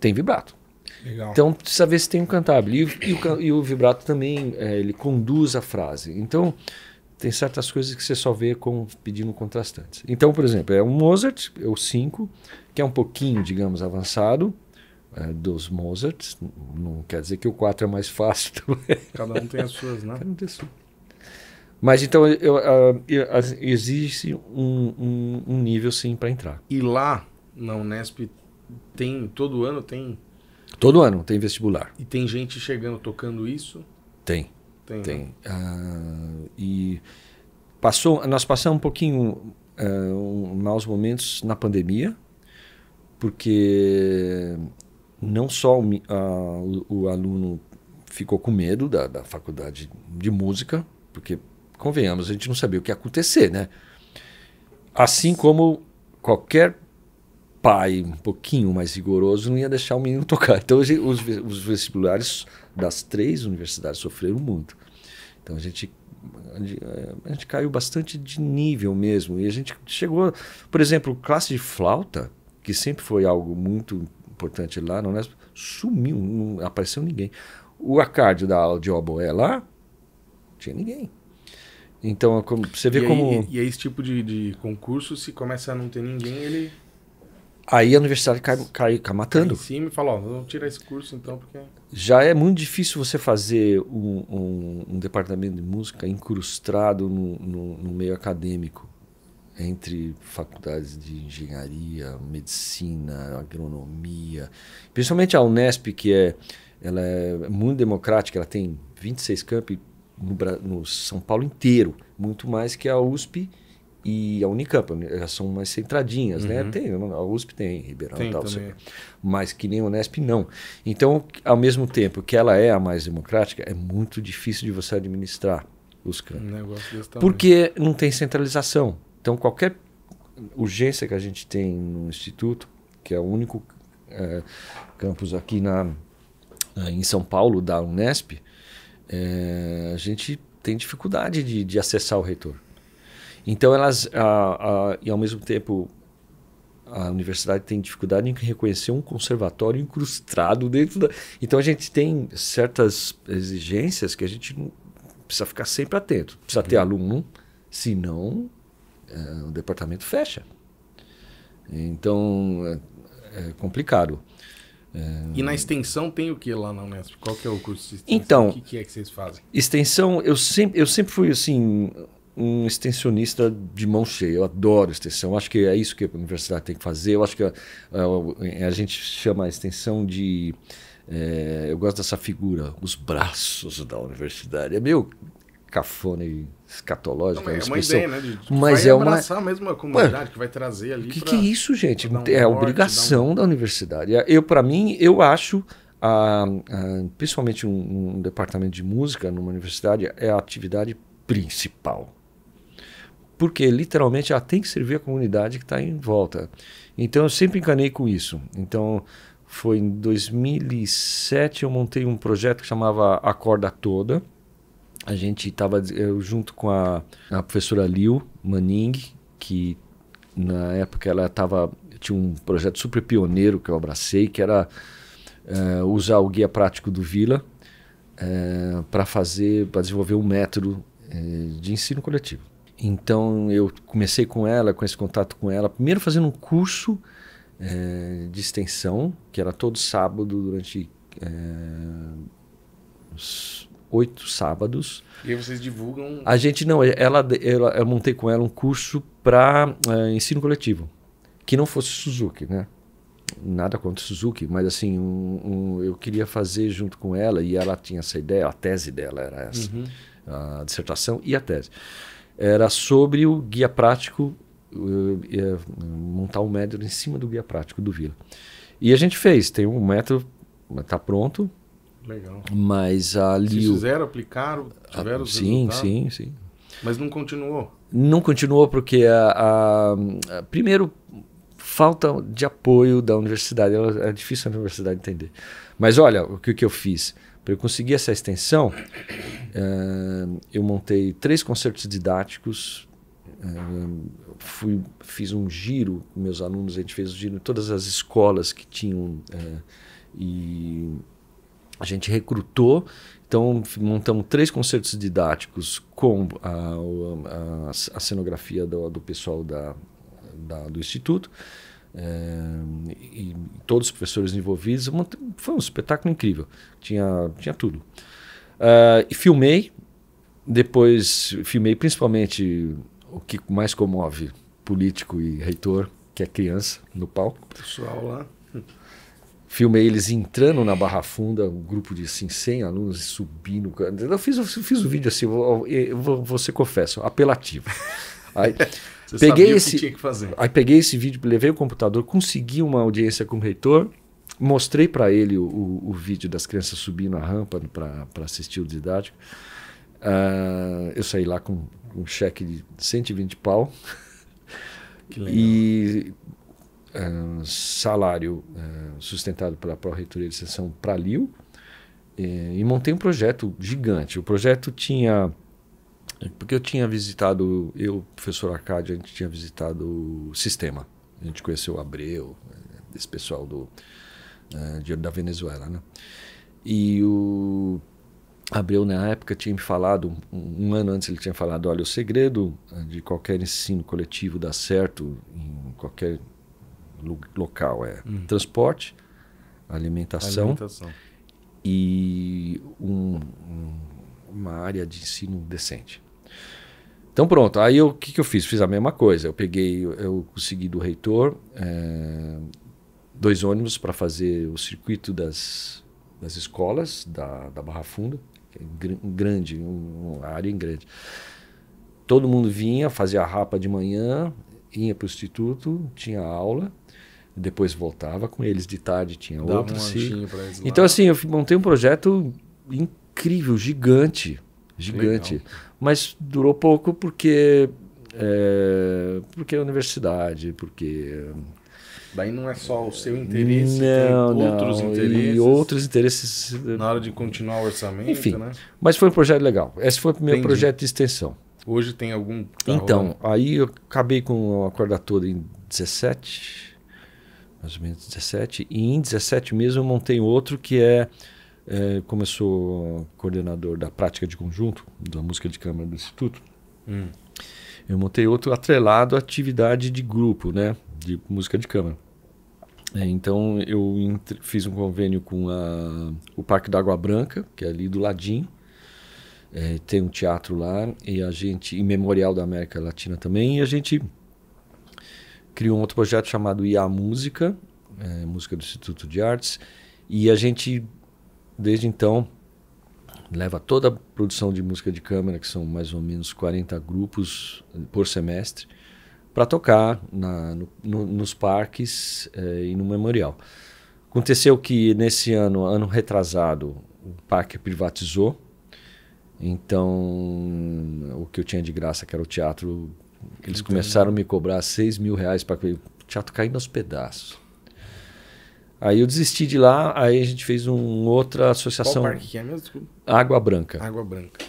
tem vibrato. Legal. Então precisa ver se tem um cantábil. E, e, o, e o, vibrato também é, ele conduz a frase. Então tem certas coisas que você só vê com pedindo contrastantes. Então, por exemplo, é um Mozart, é o 5, que é um pouquinho, digamos, avançado, é, dos Mozart. Não quer dizer que o 4 é mais fácil. Cada um tem as suas, né? Cada um tem as suas. Mas então eu, uh, eu, existe um, um, um, nível sim para entrar. E lá na Unesp tem todo ano tem. Todo ano tem vestibular. E tem gente chegando tocando isso? Tem. Tem. tem. Né? Uh, e passou, nós passamos um pouquinho uh, um, maus momentos na pandemia, porque não só o, a, o aluno ficou com medo da, da faculdade de música, porque, convenhamos, a gente não sabia o que ia acontecer, né? Assim como qualquer pai um pouquinho mais rigoroso não ia deixar o menino tocar. Então, os, os vestibulares das três universidades sofreram muito. Então, a gente, é, a gente caiu bastante de nível mesmo. E a gente chegou, por exemplo, classe de flauta, que sempre foi algo muito importante lá na Unesp, sumiu, não apareceu ninguém. O ACAD da aula de oboé lá, tinha ninguém. Então, é você vê e aí, como. E, e aí, esse tipo de, de, concurso, se começa a não ter ninguém, ele. Aí a universidade cai, cai, cai matando. Cai em cima e fala: Ó, vamos tirar esse curso então, porque. Já é muito difícil você fazer um, um, um departamento de música incrustado no, no, no meio acadêmico entre faculdades de engenharia, medicina, agronomia, principalmente a Unesp, que é, ela é muito democrática, ela tem 26 campi no, no São Paulo inteiro, muito mais que a USP e a Unicamp, né? elas são mais centradinhas, né? uhum. né? Tem, a USP tem, Ribeirão tem tal, também. mas que nem a Unesp não. Então, ao mesmo tempo que ela é a mais democrática, é muito difícil de você administrar os campos. Né, porque não tem centralização. Então, qualquer urgência que a gente tem no Instituto, que é o único é, campus aqui na, é, em São Paulo da Unesp, é, a gente tem dificuldade de, de, acessar o reitor. Então, elas, a, a, e ao mesmo tempo, a universidade tem dificuldade em reconhecer um conservatório incrustado dentro da. Então, a gente tem certas exigências que a gente precisa ficar sempre atento. Precisa ter uhum. aluno, senão eh, o departamento fecha. Então, é, é complicado. Eh, e na extensão tem o que lá na Unesp? Qual que é o curso de extensão? Então, o que, que é que vocês fazem? Extensão, eu sempre, eu sempre fui assim um extensionista de mão cheia. Eu adoro extensão. Acho que é isso que a universidade tem que fazer. Eu acho que a, eh, a, a gente chama a extensão de é, eu gosto dessa figura, os braços da universidade. É meio cafona e escatológica. Não, é, né, é uma ideia, né? De, de mas é uma. mesmo a comunidade que vai trazer ali. O que, que, é isso, gente? Um é a obrigação um... da universidade. É, eu, para mim, eu acho. A, principalmente um, um departamento de música numa universidade é a atividade principal porque literalmente ela tem que servir a comunidade que está em volta. Então eu sempre encanei com isso. Então foi em 2007 eu montei um projeto que chamava Acorda Toda, a gente estava junto com a, a professora Liu Manning, que na época ela estava tinha um projeto super pioneiro que eu abracei, que era é, usar o guia prático do Vila é, eh, para fazer, para desenvolver um método é, de ensino coletivo. Então eu comecei com ela, com esse contato com ela, primeiro fazendo um curso de extensão que era todo sábado durante uns oito sábados. E aí vocês divulgam? A gente não, é, ela, ela eu montei com ela um curso para é, ensino coletivo, que não fosse Suzuki, né? Nada contra Suzuki, mas assim, um, um, eu queria fazer junto com ela, e ela tinha essa ideia, a tese dela era essa, uhum. a dissertação e a tese. Era sobre o guia prático, uh, uh, montar um método em cima do guia prático do Vila. E a gente fez, tem um método, está pronto, Legal. Mas ali. se fizeram, aplicaram, ah, tiveram os Sim, resultados. sim, sim. Mas não continuou? Não continuou porque, a, a, a primeiro, falta de apoio da universidade. É, é difícil a universidade entender. Mas olha o que, que eu fiz. Para eu conseguir essa extensão, eh, eu montei três concertos didáticos. Eh, fui, fiz um giro com meus alunos, a gente fez um giro em todas as escolas que tinham. Eh, e a gente recrutou, então montamos três concertos didáticos com a, a, a cenografia do, do pessoal da, da, do Instituto. É, e todos os professores envolvidos. Foi um espetáculo incrível, tinha, tinha tudo. Uh, e filmei, depois filmei principalmente o que mais comove político e reitor, que é criança, no palco. O pessoal lá. Filmei é eles entrando na Barra Funda, um grupo de assim, 100 alunos subindo. Eu fiz, eu fiz o vídeo assim, você confesso, apelativo. Aí, você peguei esse, Aí peguei esse vídeo, levei o computador, consegui uma audiência com o reitor, mostrei para ele o, o, o, vídeo das crianças subindo a rampa para assistir o didático. Uh, eu saí lá com um cheque de 120 pau. Que legal. E eh, salário eh, sustentado pela Pró-Reitoria de Extensão para Lil e, eh, e montei um projeto gigante. O projeto tinha. Porque eu tinha visitado, eu, professor Arcádio, a gente tinha visitado o Sistema. A gente conheceu o Abreu, esse pessoal do, uh, da Venezuela, né? E o Abreu, na época, tinha me falado, um, um, ano antes ele tinha falado, olha, o segredo de qualquer ensino coletivo dar certo em qualquer local é hum. transporte, alimentação, alimentação, e um, um, uma área de ensino decente. Então pronto, aí o que, que eu fiz? Fiz a mesma coisa. Eu peguei, eu, consegui do reitor é, dois ônibus para fazer o circuito das, das escolas da, da Barra Funda, que é grande, um, uma área em grande. Todo mundo vinha, fazia a rapa de manhã, ia para o instituto, tinha aula, depois voltava com eles de tarde, tinha Dava outro. Um Então, assim, eu montei um projeto incrível, gigante. Gigante. Legal. Mas durou pouco porque. É, porque a universidade, porque. Daí não é só o seu interesse, não, tem outros interesses. E eh, outros interesses. Na hora de continuar o orçamento, Enfim, né? Mas foi um projeto legal. Esse foi o primeiro projeto de extensão. Hoje tem algum. Tá então, rolando? aí eu acabei com a corda toda em 17 mais ou menos 17. E em 17 mesmo eu montei outro que é, é como eu sou coordenador da prática de conjunto da música de câmara do Instituto, hum. eu montei outro atrelado à atividade de grupo, né? De música de câmara. É, então eu fiz um convênio com a, o Parque da Água Branca, que é ali do ladinho. É, tem um teatro lá e a gente, e Memorial da América Latina também, e a gente criou um outro projeto chamado IA Música, é, música do Instituto de Artes, e a gente, desde então, leva toda a produção de música de câmara, que são mais ou menos 40 grupos eh, por semestre, para tocar na, no, no, nos parques eh, e no memorial. Aconteceu que nesse ano, ano retrasado, o parque privatizou, então o que eu tinha de graça, que era o teatro, eles Entendi. começaram a me cobrar 6 mil reais para o teatro caindo aos pedaços. Aí eu desisti de lá, aí a gente fez uma outra associação. Qual parque que é mesmo? Água Branca. Água Branca.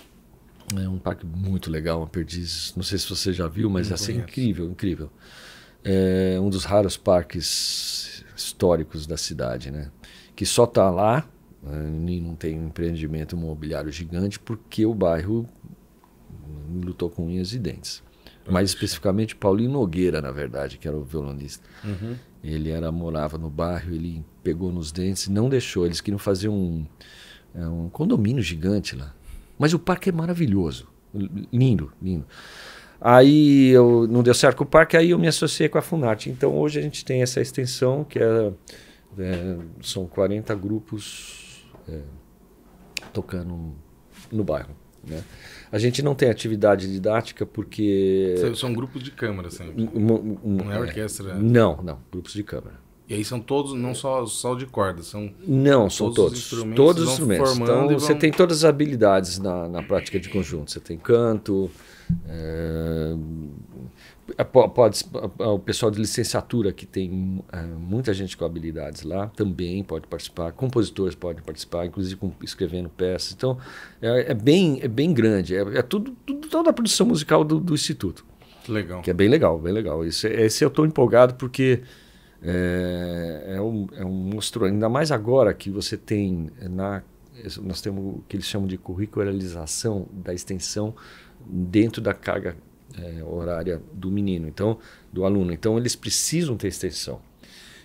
É um parque muito legal, uma perdiz Não sei se você já viu, mas Não assim, incrível, incrível. É um dos raros parques históricos da cidade, né? Que só está lá, né? não tem empreendimento imobiliário gigante, porque o bairro lutou com unhas e dentes mais especificamente Paulinho Nogueira, na verdade, que era o violonista. Uhum. Ele era morava no bairro, ele pegou nos dentes, não deixou. Eles queriam fazer um, é, um condomínio gigante lá. Mas o parque é maravilhoso, lindo, lindo. Aí eu não deu certo com o parque, aí eu me associei com a Funarte. Então hoje a gente tem essa extensão que é, é são 40 grupos é, tocando no bairro, né? A gente não tem atividade didática porque. São grupos de câmara sempre. Um, um, não é, é orquestra? Não, não, grupos de câmara. E aí são todos, não só, só de corda, são. Não, todos são todos. Os instrumentos todos os instrumentos. Então vão... você tem todas as habilidades na, na prática de conjunto. Você tem canto. É é, pode, é, o pessoal de licenciatura, que tem é, muita gente com habilidades lá, também pode participar. Compositores podem participar, inclusive com, escrevendo peças. Então, é, é, bem, é bem grande. É, é tudo, tudo, toda a produção musical do, do, Instituto. Legal. Que é bem legal, bem legal. Esse, esse eu estou empolgado porque é, é, um, é um monstro. Ainda mais agora que você tem na... Nós temos o que eles chamam de curricularização da extensão dentro da carga é, horária do menino, então do aluno. Então eles precisam ter extensão.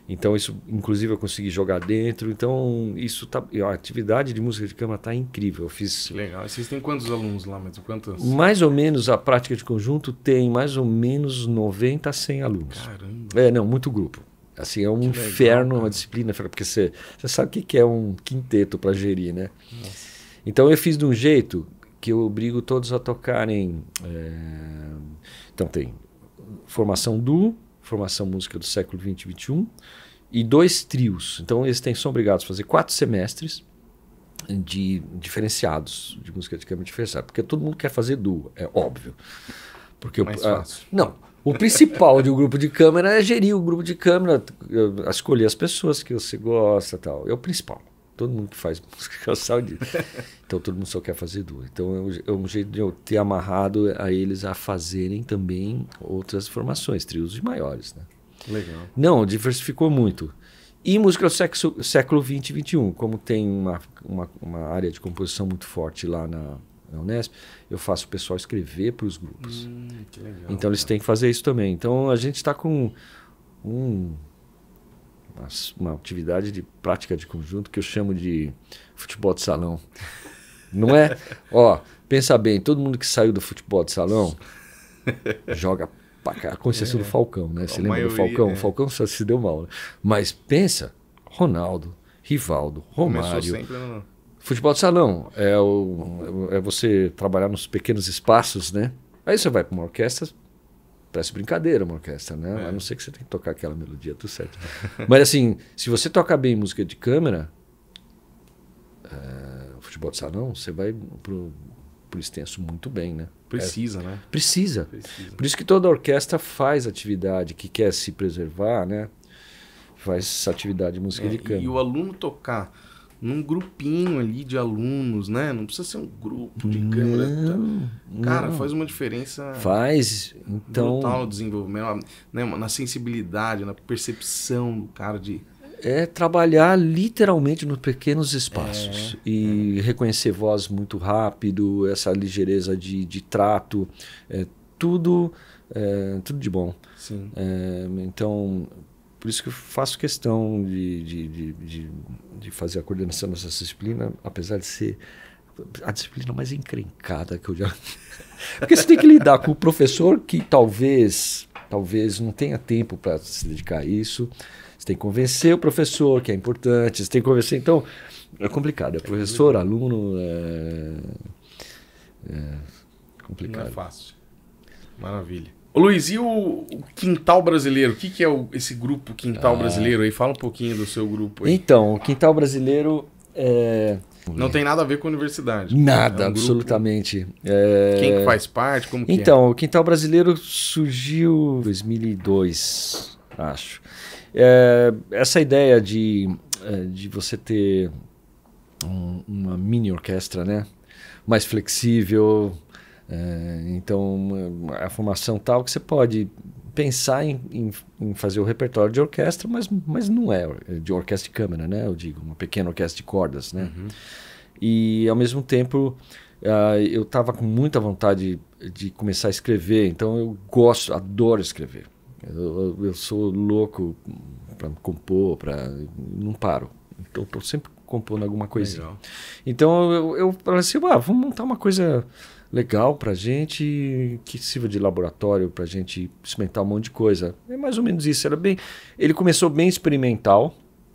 Então isso, inclusive, eu consegui jogar dentro. Então isso tá, a atividade de música de cama tá incrível. Eu fiz. Legal. E vocês têm quantos alunos lá, mas quantos? Mais ou menos a prática de conjunto tem mais ou menos 90 a 100 alunos. Caramba. É, não, muito grupo. Assim, é um inferno, legal, uma disciplina, porque você, você sabe o que é um quinteto para gerir, né? Nossa. Então eu fiz de um jeito que eu obrigo todos a tocarem. É... Então tem formação duo, formação música do século 20 e 21 e dois trios. Então eles têm, são obrigados a fazer quatro semestres de diferenciados de música de câmara diferenciada, porque todo mundo quer fazer duo, é óbvio. Porque Mais o, fácil. A, não, o principal de um grupo de câmera é gerir o grupo de câmera, escolher as pessoas que você gosta tal. É o principal. Todo mundo que faz música cansado é disso. Então todo mundo só quer fazer duas. Então é, é um, jeito de eu ter amarrado a eles a fazerem também outras formações, trios maiores. Né? Legal. Não, diversificou muito. E música do é sexo, século 20 e Como tem uma, uma, uma, área de composição muito forte lá na, na Unesp, eu faço o pessoal escrever para os grupos. Hum, legal, então eles têm que fazer isso também. Então a gente está com um uma atividade de prática de conjunto que eu chamo de futebol de salão. Não é? Ó, pensa bem, todo mundo que saiu do futebol de salão joga pra cá, concessão é. do Falcão, né? Você lembra maioria, do Falcão? É. O Falcão só se deu mal. Né? Mas pensa, Ronaldo, Rivaldo, Romário. No... Futebol de salão é, o, é você trabalhar nos pequenos espaços, né? Aí você vai para uma orquestra, parece brincadeira uma orquestra, né? É. A não ser que você tem que tocar aquela melodia, tudo certo. Mas assim, se você toca bem música de câmera, eh, futebol de salão, você vai pro, pro extenso muito bem, né? Precisa, é, né? Precisa. precisa. Por isso que toda orquestra faz atividade que quer se preservar, né? Faz atividade de música é, de câmera. E o aluno tocar num grupinho ali de alunos, né? Não precisa ser um grupo de câmera. Tá? Cara, não. faz uma diferença. Faz. Então. Brutal desenvolvimento, né? na sensibilidade, na percepção do cara de. É trabalhar literalmente nos pequenos espaços é, e é. reconhecer voz muito rápido, essa ligeireza de, de trato, é, tudo, é, tudo de bom. Sim. É, então, por isso que eu faço questão de, de, de, de, de fazer a coordenação dessa disciplina, apesar de ser a disciplina mais encrencada que eu já. Porque você tem que lidar com o professor que talvez, talvez não tenha tempo para se dedicar a isso. Você tem que convencer o professor que é importante, você tem que convencer. Então, é complicado. É professor, é, aluno. É, é complicado. Não é fácil. Maravilha. Luiz, e o, Quintal Brasileiro? O que, que é o, esse grupo Quintal ah. Brasileiro aí? Fala um pouquinho do seu grupo aí. Então, o Quintal Brasileiro é... Não tem nada a ver com a universidade. Nada, é um absolutamente. É... Quem que faz parte? Como é? então, é? o Quintal Brasileiro surgiu em 2002, acho. É, essa ideia de, é, de você ter um, uma mini orquestra, né? Mais flexível, é, então, a formação tal que você pode pensar em, em, em, fazer o repertório de orquestra, mas, mas não é de orquestra de câmara, né? Eu digo, uma pequena orquestra de cordas, né? Uhum. E ao mesmo tempo, uh, eu estava com muita vontade de, de começar a escrever, então eu gosto, adoro escrever. Eu, eu sou louco para compor, para não paro. Então estou sempre compondo alguma coisinha. Legal. Então eu, eu falei assim, ah, vamos montar uma coisa legal para gente, que sirva de laboratório para gente experimentar um monte de coisa. É mais ou menos isso. Era bem, ele começou bem experimental.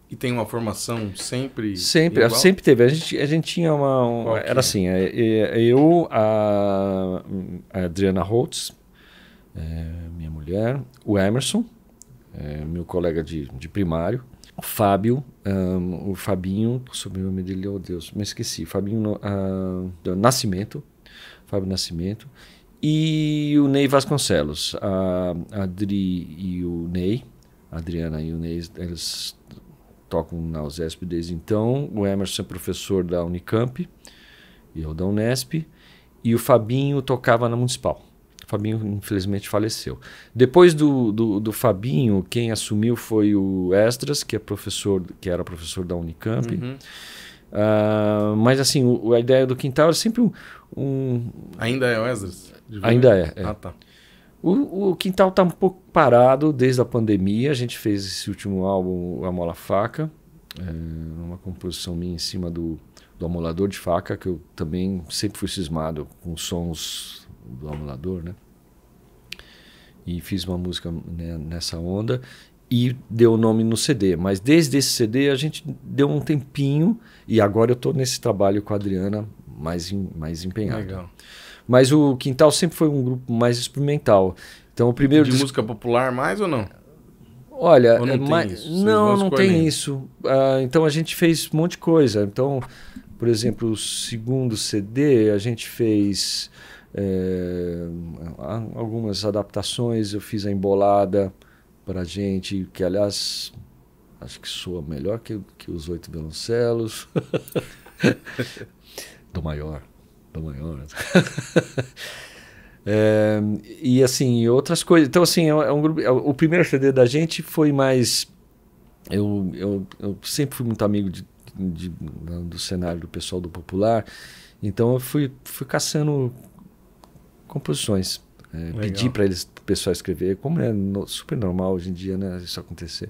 E tem uma formação sempre. Sempre, igual? sempre teve. A gente, a gente tinha uma. Um, era é? assim, é, é, eu, a, a Adriana Holtz, é, minha mulher, o Emerson, é, meu colega de, de primário, o Fábio, um, o Fabinho, o sobrenome dele, oh Deus, me esqueci, Fabinho uh, Nascimento, Fábio Nascimento, e o Ney Vasconcelos. A Adri e o Ney, a Adriana e o Ney, eles tocam na USESP desde então. O Emerson é professor da Unicamp e eu da Unesp. E o Fabinho tocava na Municipal. O Fabinho, infelizmente, faleceu. Depois do, do, do Fabinho, quem assumiu foi o Estras, que, é professor, que era professor da Unicamp. Uhum. Uh, mas assim, o, a ideia do quintal era sempre um, um. Ainda é o Esdras? Ainda é, é. Ah, tá. O, o, quintal tá um pouco parado desde a pandemia. A gente fez esse último álbum, A Mola Faca, é uma composição minha em cima do, do amolador de faca, que eu também sempre fui cismado com sons do amolador, né? E fiz uma música né, nessa onda e deu o nome no CD. Mas desde esse CD a gente deu um tempinho e agora eu estou nesse trabalho com a Adriana mais, em, mais empenhado. Legal. Mas o Quintal sempre foi um grupo mais experimental. Então o primeiro de música popular mais ou não? Olha, ou não, é, mas... não, não tem isso. Ah, então a gente fez um monte de coisa. Então, por exemplo, o segundo CD a gente fez é, algumas adaptações. Eu fiz a embolada para gente, que aliás acho que soa melhor que, que os oito violoncelos. do maior, do maior. é, e assim, outras coisas. Então, assim, é, é um grupo, é, o primeiro CD da gente foi mais. Eu, eu, eu sempre fui muito amigo de, de, do cenário do pessoal do Popular, então eu fui, fui caçando composições. É, pedi para eles, pessoal escrever, como é no, super normal hoje em dia, né, isso acontecer.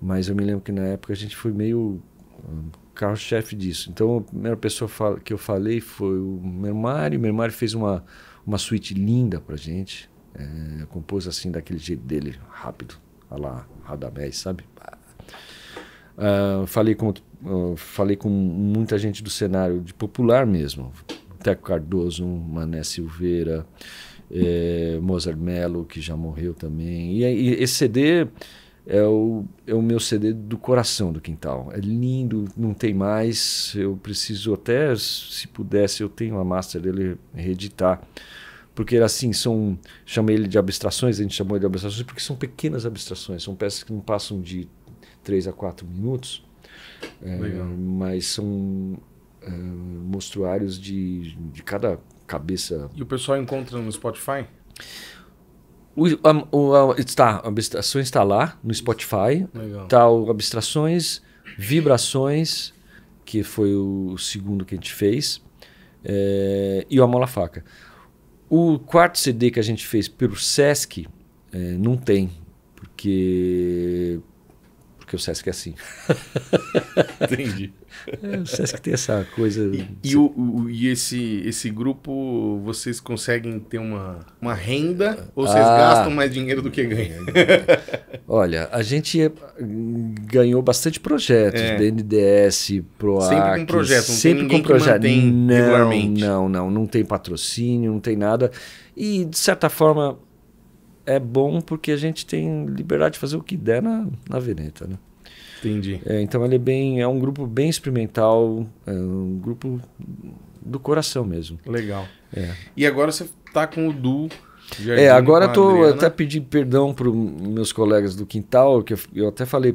Mas eu me lembro que na época a gente foi meio hum, carro-chefe disso. Então, a primeira pessoa que eu falei foi o Mermário. O Mermário fez uma, uma suíte linda para gente. É, compôs assim, daquele jeito dele, rápido. Olha lá, Radamés, sabe? Uh, falei, com, uh, falei com muita gente do cenário de popular mesmo. Teco Cardoso, Mané Silveira, é, Mozart Mello, que já morreu também. E, e esse CD é o, é o meu CD do coração do quintal. É lindo, não tem mais. Eu preciso até, se pudesse, eu tenho a master dele reeditar. Porque assim, são. Chamei ele de abstrações, a gente chamou ele de abstrações, porque são pequenas abstrações, são peças que não passam de 3 a 4 minutos. É, mas são é, mostruários de, de cada cabeça. E o pessoal encontra no Spotify? O, a, a, está a abstração está lá no Spotify. Tá o abstrações, vibrações, que foi o segundo que a gente fez, é, e o Amola Faca. O quarto CD que a gente fez pelo Sesc é, não tem, porque porque o Sesc é assim. Entendi. É, o Sesc tem essa coisa. E, e, assim. o, o, e esse, esse grupo, vocês conseguem ter uma, uma renda ou vocês ah, gastam mais dinheiro do que é, ganham? É. Olha, a gente é, ganhou bastante projetos, é. DNDS, PROAC. Sempre com projeto, não sempre tem com projeto. Não, não, não, não tem patrocínio, não tem nada. E, de certa forma, é bom porque a gente tem liberdade de fazer o que der na, na Veneta, né? Entendi. É, então ele é bem, é um grupo bem experimental, é um grupo do coração mesmo. Legal. É. E agora você está com o Du. Jardim é, agora estou até pedir perdão para meus colegas do quintal, que eu, eu até falei,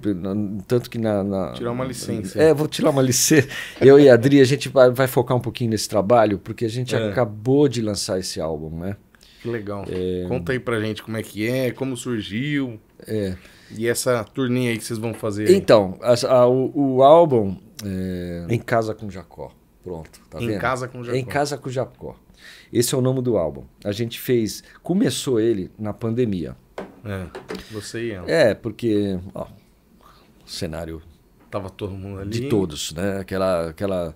tanto que na, na, Tirar uma licença. É, vou tirar uma licença. eu e a Adri, a gente vai, vai, focar um pouquinho nesse trabalho, porque a gente é. acabou de lançar esse álbum, né? Que legal. É... Conta aí pra gente como é que é, como surgiu. É. E essa turnê aí que vocês vão fazer? Então, a, a, o, o, álbum é... Em Casa com Jacó. Pronto, tá em vendo? Em Casa com Jacó. Em Casa com Jacó. Esse é o nome do álbum. A gente fez. Começou ele na pandemia. É, você e ela. É, porque. Ó, cenário. Tava todo mundo ali. De todos, né? Aquela. aquela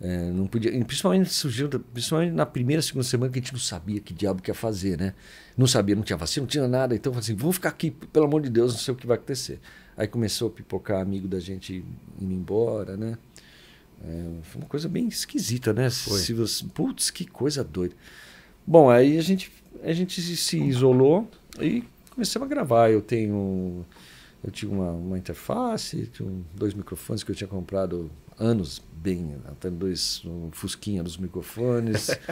é, não podia, principalmente surgiu, principalmente na primeira, segunda semana que a gente não sabia que diabo que ia fazer, né? Não sabia, não tinha vacina, não tinha nada, então assim, vamos ficar aqui, pelo amor de Deus, não sei o que vai acontecer. Aí começou a pipocar amigo da gente indo embora, né? É, foi uma coisa bem esquisita, né? Foi. Se você, putz, que coisa doida. Bom, aí a gente, a gente se isolou e começamos a gravar. Eu tenho eu tinha uma, uma interface, tinha dois microfones que eu tinha comprado anos bem, até dois um fusquinha dos microfones.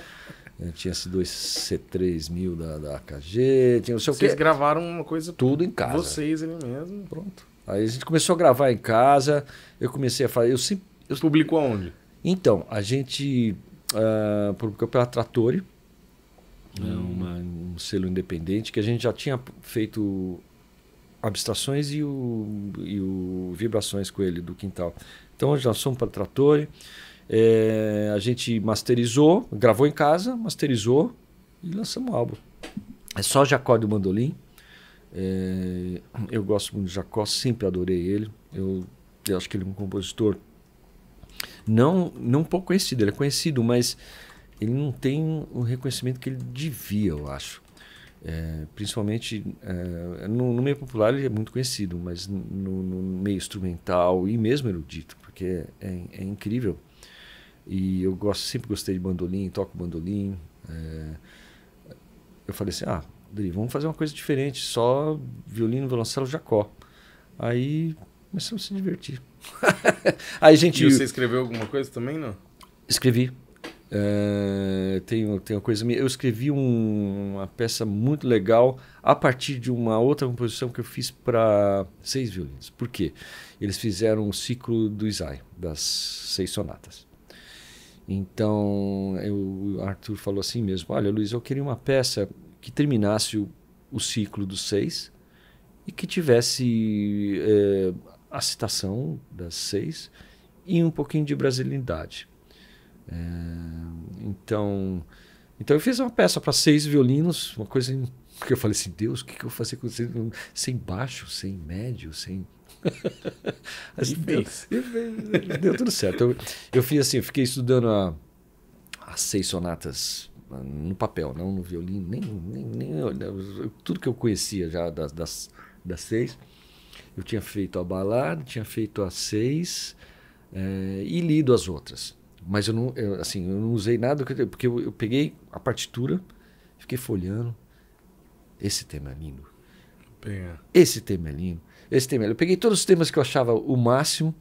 É, tinha esses dois C3000 da, da AKG, tinha o seu Vocês que... gravaram uma coisa tudo em casa. Vocês ali mesmo. Pronto. Aí a gente começou a gravar em casa. Eu comecei a fazer eu sempre eu... publicou aonde? Então, a gente uh, publicou pela Trattori, hum. é uma, um selo independente que a gente já tinha feito abstrações e o, e o vibrações com ele do quintal. Então já somos para trator É, a gente masterizou, gravou em casa, masterizou e lançamos o álbum. É só Jacó do Mandolim. É, eu gosto muito de Jacó, sempre adorei ele. Eu, eu, acho que ele é um compositor não, não pouco conhecido, ele é conhecido, mas ele não tem o reconhecimento que ele devia, eu acho. É, principalmente é, no, no, meio popular ele é muito conhecido, mas no, no meio instrumental e mesmo erudito, porque é, é, é incrível. E eu gosto, sempre gostei de bandolim, toco bandolim. É. eu falei assim, ah, Dri, vamos fazer uma coisa diferente, só violino, violoncelo, jacó. Aí começamos a se divertir. Aí a gente. E você escreveu alguma coisa também, não? Escrevi. Uh, eh, tenho coisa minha. Eu escrevi um, uma peça muito legal a partir de uma outra composição que eu fiz para seis violinos. Por quê? Eles fizeram um ciclo do Isai, das seis sonatas. Então, eu, o Arthur falou assim mesmo: Olha, Luiz, eu queria uma peça que terminasse o, o ciclo dos seis e que tivesse eh, a citação das seis e um pouquinho de brasilidade é, então, então eu fiz uma peça para seis violinos, uma coisa que eu falei assim, Deus, o que, que eu fazer com vocês? Sem baixo, sem médio, sem assim, deu, né, deu, tudo certo. Eu, eu fiz assim, eu fiquei estudando a, as seis sonatas ah, no papel, não no violino, nem, nem, nem tudo que eu conhecia já das, das, das seis. Eu tinha feito a balada, tinha feito as seis é, e lido as outras. Mas eu não, eu, assim, eu não usei nada, porque eu, eu peguei a partitura, fiquei folhando. É Esse tema é lindo. Esse tema é lindo. Esse tema é lindo. Eu peguei todos os temas que eu achava o máximo,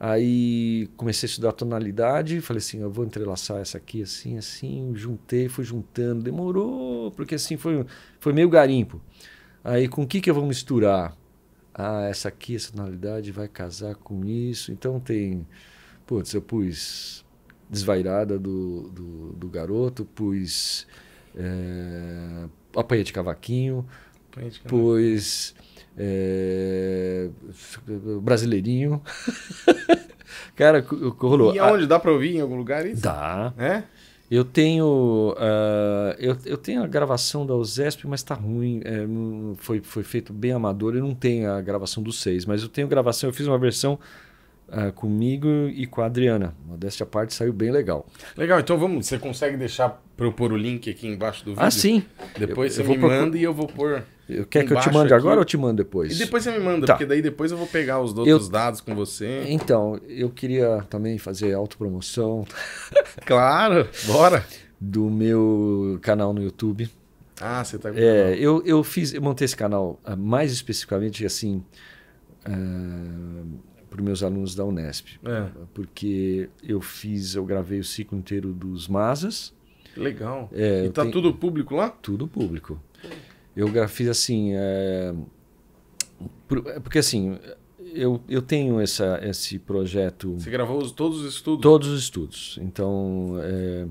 aí comecei a estudar a tonalidade, falei assim, eu vou entrelaçar essa aqui, assim, assim, juntei, fui juntando, demorou, porque assim, foi, foi meio garimpo. Aí com o que, que eu vou misturar? Ah, essa aqui, essa tonalidade vai casar com isso. Então tem. Putz, eu pus desvairada do, do, do garoto, pus é, apanha de cavaquinho, cavaquinho. pus é, brasileirinho. Cara, rolou. E aonde? Dá pra ouvir em algum lugar isso? Dá. É? Eu tenho, uh, eu, eu, tenho a gravação da USESP, mas tá ruim. É, foi, foi feito bem amador. Eu não tenho a gravação dos seis, mas eu tenho gravação. Eu fiz uma versão Uh, comigo e com a Adriana. Modéstia à parte, saiu bem legal. Legal, então vamos. Você consegue deixar para eu pôr o link aqui embaixo do ah, vídeo? Ah, sim. Depois eu, você eu me procur... manda e eu vou pôr. Eu, quer que eu te mande aqui. agora ou te mando depois? E depois você me manda, tá. porque daí depois eu vou pegar os outros eu... dados com você. Então, eu queria também fazer autopromoção. claro, bora! Do meu canal no YouTube. Ah, você tá com é, eu, eu fiz, eu montei esse canal ah, mais especificamente assim. Uh para meus alunos da Unesp. É. Porque eu fiz, eu gravei o ciclo inteiro dos Masas. Legal. É, e tá tenho... tudo público lá? Tudo público. Eu fiz assim. É, é... Porque assim, eu, eu tenho essa, esse projeto. Você gravou todos os estudos? Todos os estudos. Então, é...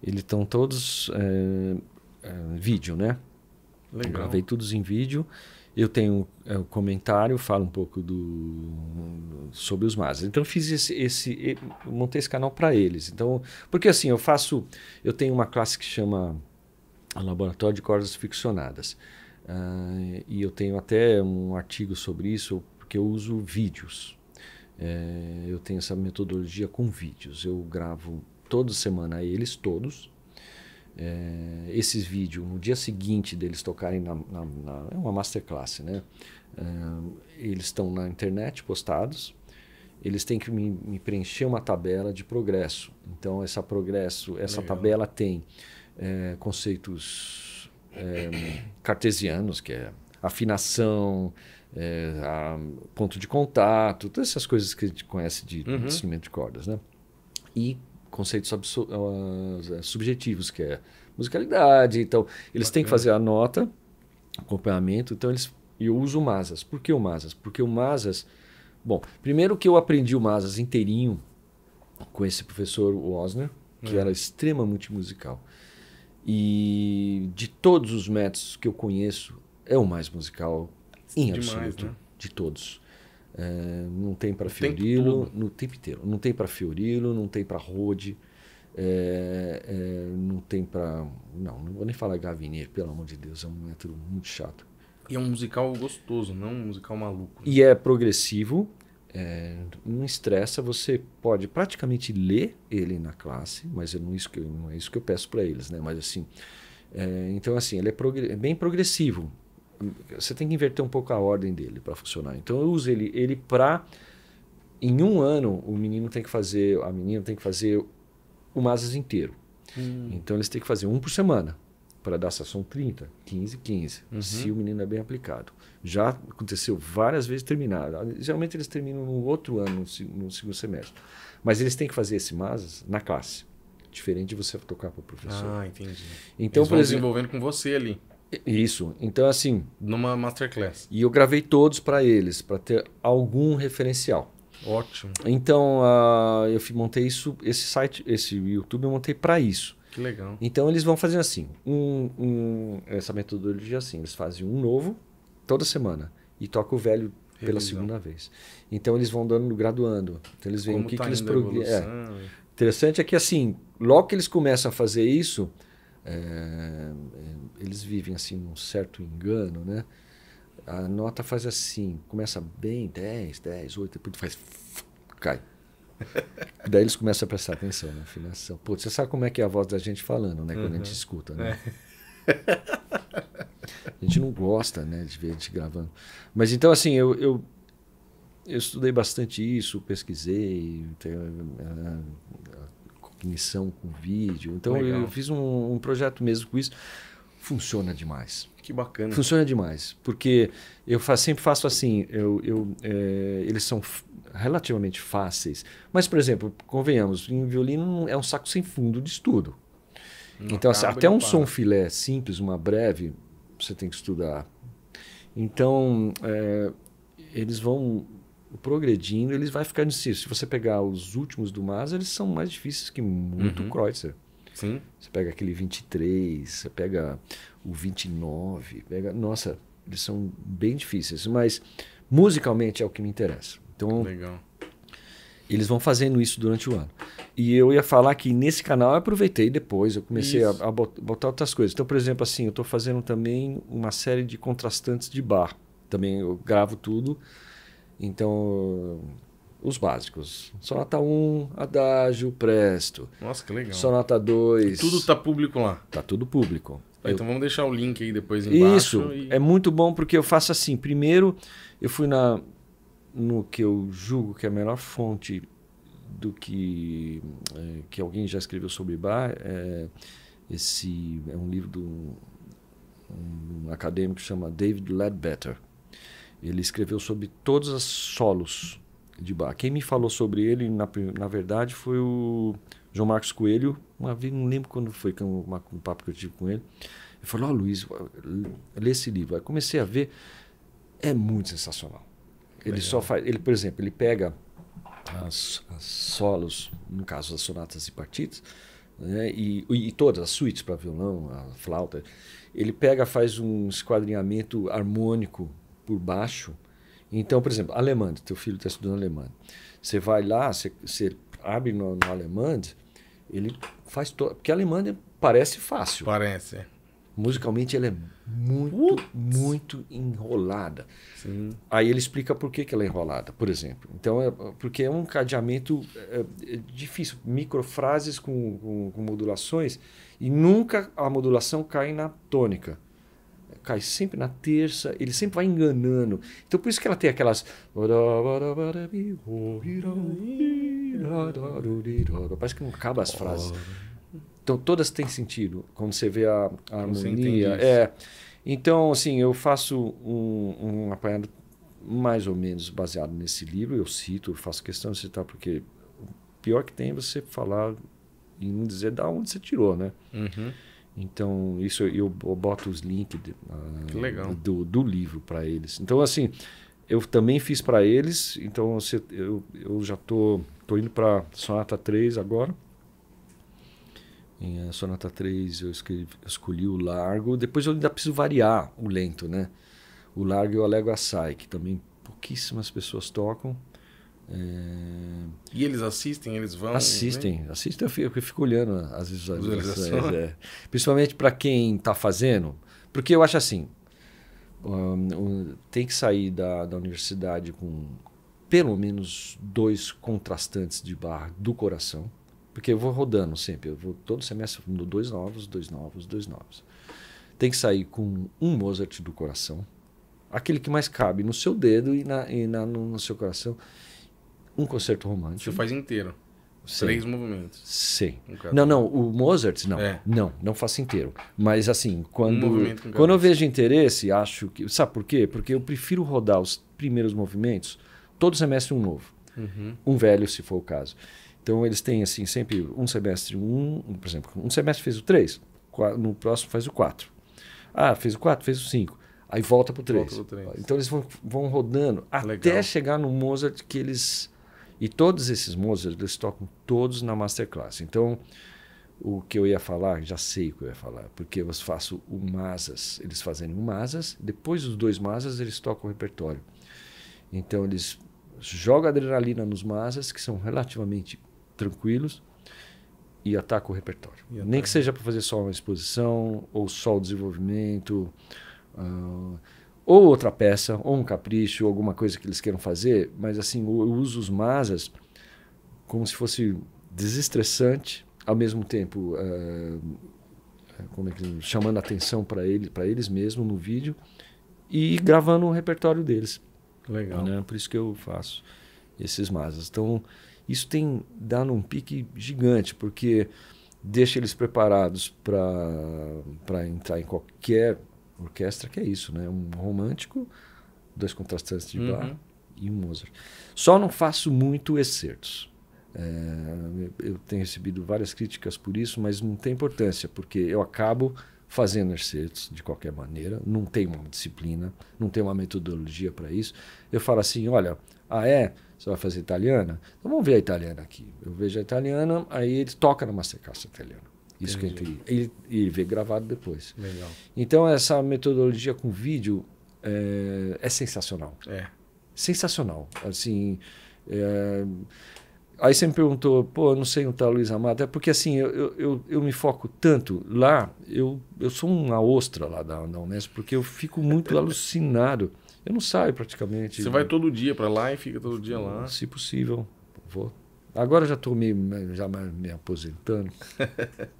eles estão todos é, é, vídeo, né? Legal. Eu gravei todos em vídeo eu tenho é, um comentário, falo um pouco do, sobre os masters. Então fiz esse, esse montei esse canal para eles. Então, porque assim, eu faço, eu tenho uma classe que chama Laboratório de Cordas Ficcionadas. Uh, ah, e eu tenho até um artigo sobre isso, porque eu uso vídeos. É, eu tenho essa metodologia com vídeos. Eu gravo toda semana eles, todos, é, esses vídeos no dia seguinte deles tocarem na, na, na é uma masterclass, né? É, eles estão na internet postados. Eles têm que me, me, preencher uma tabela de progresso. Então essa progresso, essa Legal. tabela tem é, conceitos é, cartesianos, que é afinação, é, a, ponto de contato, todas essas coisas que a gente conhece de, uhum. instrumento de cordas, né? E conceitos é, subjetivos, que é musicalidade. Então, eles têm que fazer a nota, acompanhamento. Então, eles, eu uso o Masas. Por que o Masas? Porque o Masas. Bom, primeiro que eu aprendi o Masas inteirinho com esse professor Osner, que é. era extremamente musical. E de todos os métodos que eu conheço, é o mais musical em Demais, absoluto. Né? De todos. É, não tem para Fiorilo, no tempo inteiro. Não tem para Fiorilo, não tem para Rode, é, é, não tem para. Não, não vou nem falar Gavinier, pelo amor de Deus, é um método muito chato. E é um musical gostoso, não um musical maluco. Né? E é progressivo, não estressa, você pode praticamente ler ele na classe, mas não, isso que, não é isso que eu peço para eles, né? Mas assim. então, assim, ele é, prog é bem progressivo. Você tem que inverter um pouco a ordem dele para funcionar. Então eu uso ele, ele para. Em um ano, o menino tem que fazer, a menina tem que fazer o Masas inteiro. Hum. Então eles têm que fazer um por semana. Para dar sessão 30, 15, 15. Uhum. Se o menino é bem aplicado. Já aconteceu várias vezes terminar. Geralmente eles terminam no outro ano, no segundo semestre. Mas eles têm que fazer esse Masas na classe diferente de você tocar para o professor. Ah, entendi. Então, Eles por exemplo, desenvolvendo com você ali. Isso. Então, assim. Numa masterclass. E eu gravei todos para eles, para ter algum referencial. Ótimo. Então, uh, eu montei isso, esse site, esse YouTube, eu montei para isso. Que legal. Então, eles vão fazendo assim: um, um, essa metodologia assim, eles fazem um novo toda semana e toca o velho Revisão. pela segunda vez. Então, eles vão dando, graduando. Então, eles veem Como o que, tá que eles. progredem. É. Interessante é que, assim, logo que eles começam a fazer isso, é, é, eles vivem assim num certo engano, né? A nota faz assim, começa bem, 10, 10, 8, depois faz. cai. Daí eles começam a prestar atenção na afinação. Pô, você sabe como é que é a voz da gente falando, né? Quando uhum. a gente uhum. escuta, é. né? É. A gente não gosta, né, de ver a gente gravando. Mas então, assim, eu, eu, eu estudei bastante isso, pesquisei. Tenho, uh, eh, definição com vídeo. Então Legal. eu fiz um, um projeto mesmo com isso. Funciona demais. Que bacana. Funciona demais. Porque eu faço, sempre faço assim, eu, eu é, eles são relativamente fáceis. Mas, por exemplo, convenhamos, em violino é um saco sem fundo de estudo. Não então, assim, até um som filé simples, uma breve, você tem que estudar. Então, é, eles vão progredindo, eles vai ficar assim. Se você pegar os últimos do Mas, eles são mais difíceis que muito uhum. Kreutzer. Sim. Você pega aquele 23, você pega o 29, pega, nossa, eles são bem difíceis, mas musicalmente é o que me interessa. Então, Legal. Eles vão fazendo isso durante o ano. E eu ia falar que nesse canal eu aproveitei depois, eu comecei a, a, botar outras coisas. Então, por exemplo, assim, eu estou fazendo também uma série de contrastantes de bar. Também eu gravo tudo então, os básicos. Sonata 1, Adágio, Presto. Nossa, que legal. Sonata 2. Tudo tá público lá. Tá tudo público. Tá, eu... Então vamos deixar o link aí depois embaixo. Isso, e... é muito bom porque eu faço assim. Primeiro, eu fui na no que eu julgo que é a melhor fonte do que, é, que alguém já escreveu sobre bar. É, esse é um livro do um, um acadêmico que chama David Ledbetter. Ele escreveu sobre todos os solos de Bach. Quem me falou sobre ele, na, na verdade, foi o João Marcos Coelho. Uma vez, não lembro quando foi uma, um papo que eu tive com ele. Ele falou: Ó, oh, Luiz, lê esse livro. Aí comecei a ver. É muito sensacional. Ele Legal. só faz. Ele, por exemplo, ele pega as, as solos, no caso, as sonatas e partidas. Né? E, e, todas as suítes para violão, a flauta, ele pega, faz um esquadrinhamento harmônico por baixo. Então, por exemplo, alemã, teu filho está estudando alemão. Você vai lá, você, abre no, no ele faz todo. Porque alemã parece fácil. Parece. É. Musicalmente ela é muito, Ups. muito enrolada. Sim. Aí ele explica por que, que ela é enrolada, por exemplo. Então, é porque é um cadeamento é, é difícil, microfrases com, com, com modulações, e nunca a modulação cai na tônica cai sempre na terça, ele sempre vai enganando. Então por isso que ela tem aquelas. Parece que não acaba as frases. Então todas têm sentido quando você vê a, a harmonia. É. Então, assim, eu faço um, um apanhado mais ou menos baseado nesse livro. Eu cito, faço questão de citar, porque o pior que tem é você falar e não dizer da onde você tirou, né? Uhum. Então, isso eu, eu boto os links uh, do, do livro para eles. Então, assim, eu também fiz para eles. Então, você, eu, eu já tô, tô indo para Sonata 3 agora. Em eh, Sonata 3 eu, escrevi, escolhi o largo. Depois eu ainda preciso variar o lento, né? O largo eu alego assai, que também pouquíssimas pessoas tocam. É... E eles assistem, eles vão? Né? Assistem, assistem. Eu fico, eu fico olhando as visualizações. É, é. Principalmente para quem está fazendo, porque eu acho assim, um, tem que sair da, da universidade com pelo menos dois contrastantes de barra do coração, porque eu vou rodando sempre, eu vou todo semestre fundo dois novos, dois novos, dois novos. Tem que sair com um Mozart do coração, aquele que mais cabe no seu dedo e, na, e na, no, no seu coração um concerto romântico. Você faz inteiro. Sim. Três movimentos. Sim. Não, não, o Mozart, não. É. Não, não faço inteiro. Mas assim, quando, um quando eu vejo interesse, acho que. Sabe por quê? Porque eu prefiro rodar os primeiros movimentos todo semestre um novo. Uhum. Um velho, se for o caso. Então eles têm assim, sempre um semestre um, por exemplo, um semestre fez o três, no próximo faz o quatro. Ah, fez o quatro, fez o cinco. Aí volta para o três. Então eles vão, vão rodando Legal. até chegar no Mozart que eles e todos esses músicos eles tocam todos na masterclass. Então, o que eu ia falar, já sei o que eu ia falar, porque eu faço o Masas, eles fazem o Masas, depois dos dois Masas eles tocam o repertório. Então eles jogam adrenalina nos Masas, que são relativamente tranquilos, e atacam o repertório. Nem que seja para fazer só uma exposição, ou só o desenvolvimento, uh, ou outra peça, ou um capricho, ou alguma coisa que eles queiram fazer, mas assim, eu uso os masas como se fosse desestressante, ao mesmo tempo eh, eh, como é que, chamando atenção para ele, para eles mesmo no vídeo e gravando o repertório deles. Legal. Né? Por isso que eu faço esses masas. Então, isso tem dado um pique gigante, porque deixa eles preparados para entrar em qualquer orquestra que é isso, né? Um romântico, dois contrastantes de uhum. Bach uhum. e um Mozart. Só não faço muito excertos. É, eu tenho recebido várias críticas por isso, mas não tem importância, porque eu acabo fazendo excertos de qualquer maneira, não tem uma disciplina, não tem uma metodologia para isso. Eu falo assim: olha, ah, é? Você vai fazer italiana? Então vamos ver a italiana aqui. Eu vejo a italiana, aí ele toca numa secaça italiana. Isso que eu entendi. E, e ver gravado depois. Legal. Então, essa metodologia com vídeo é, é sensacional. É. Sensacional. Assim. É... Aí você me perguntou, pô, eu não sei onde está Luiz Amado. É porque assim, eu, eu, eu me foco tanto lá, eu, eu sou uma ostra lá da, da Unesp, porque eu fico muito alucinado. Eu não saio praticamente. Você vai todo dia para lá e fica todo dia lá? Se possível, vou. Agora já estou me, já me aposentando.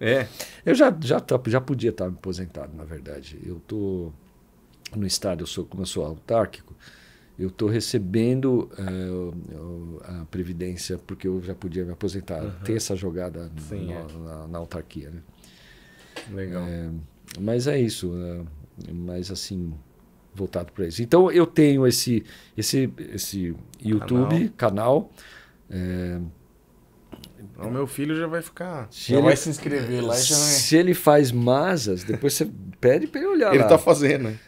É. Eu já, já, tá, já podia estar me aposentado, na verdade. Eu tô no estado, eu sou, como eu sou autárquico, eu estou recebendo uh, a previdência porque eu já podia me aposentar, uhum. ter essa jogada Sim, na, é. na, na, autarquia. Né? Legal. É, mas é isso. Uh, mas assim, voltado para isso. Então eu tenho esse, esse, esse YouTube canal. canal é, o então, meu filho já vai ficar. Se já ele, vai se inscrever lá já vai... Se ele faz masas, depois você pede para ele olhar. Ele lá. tá fazendo, né?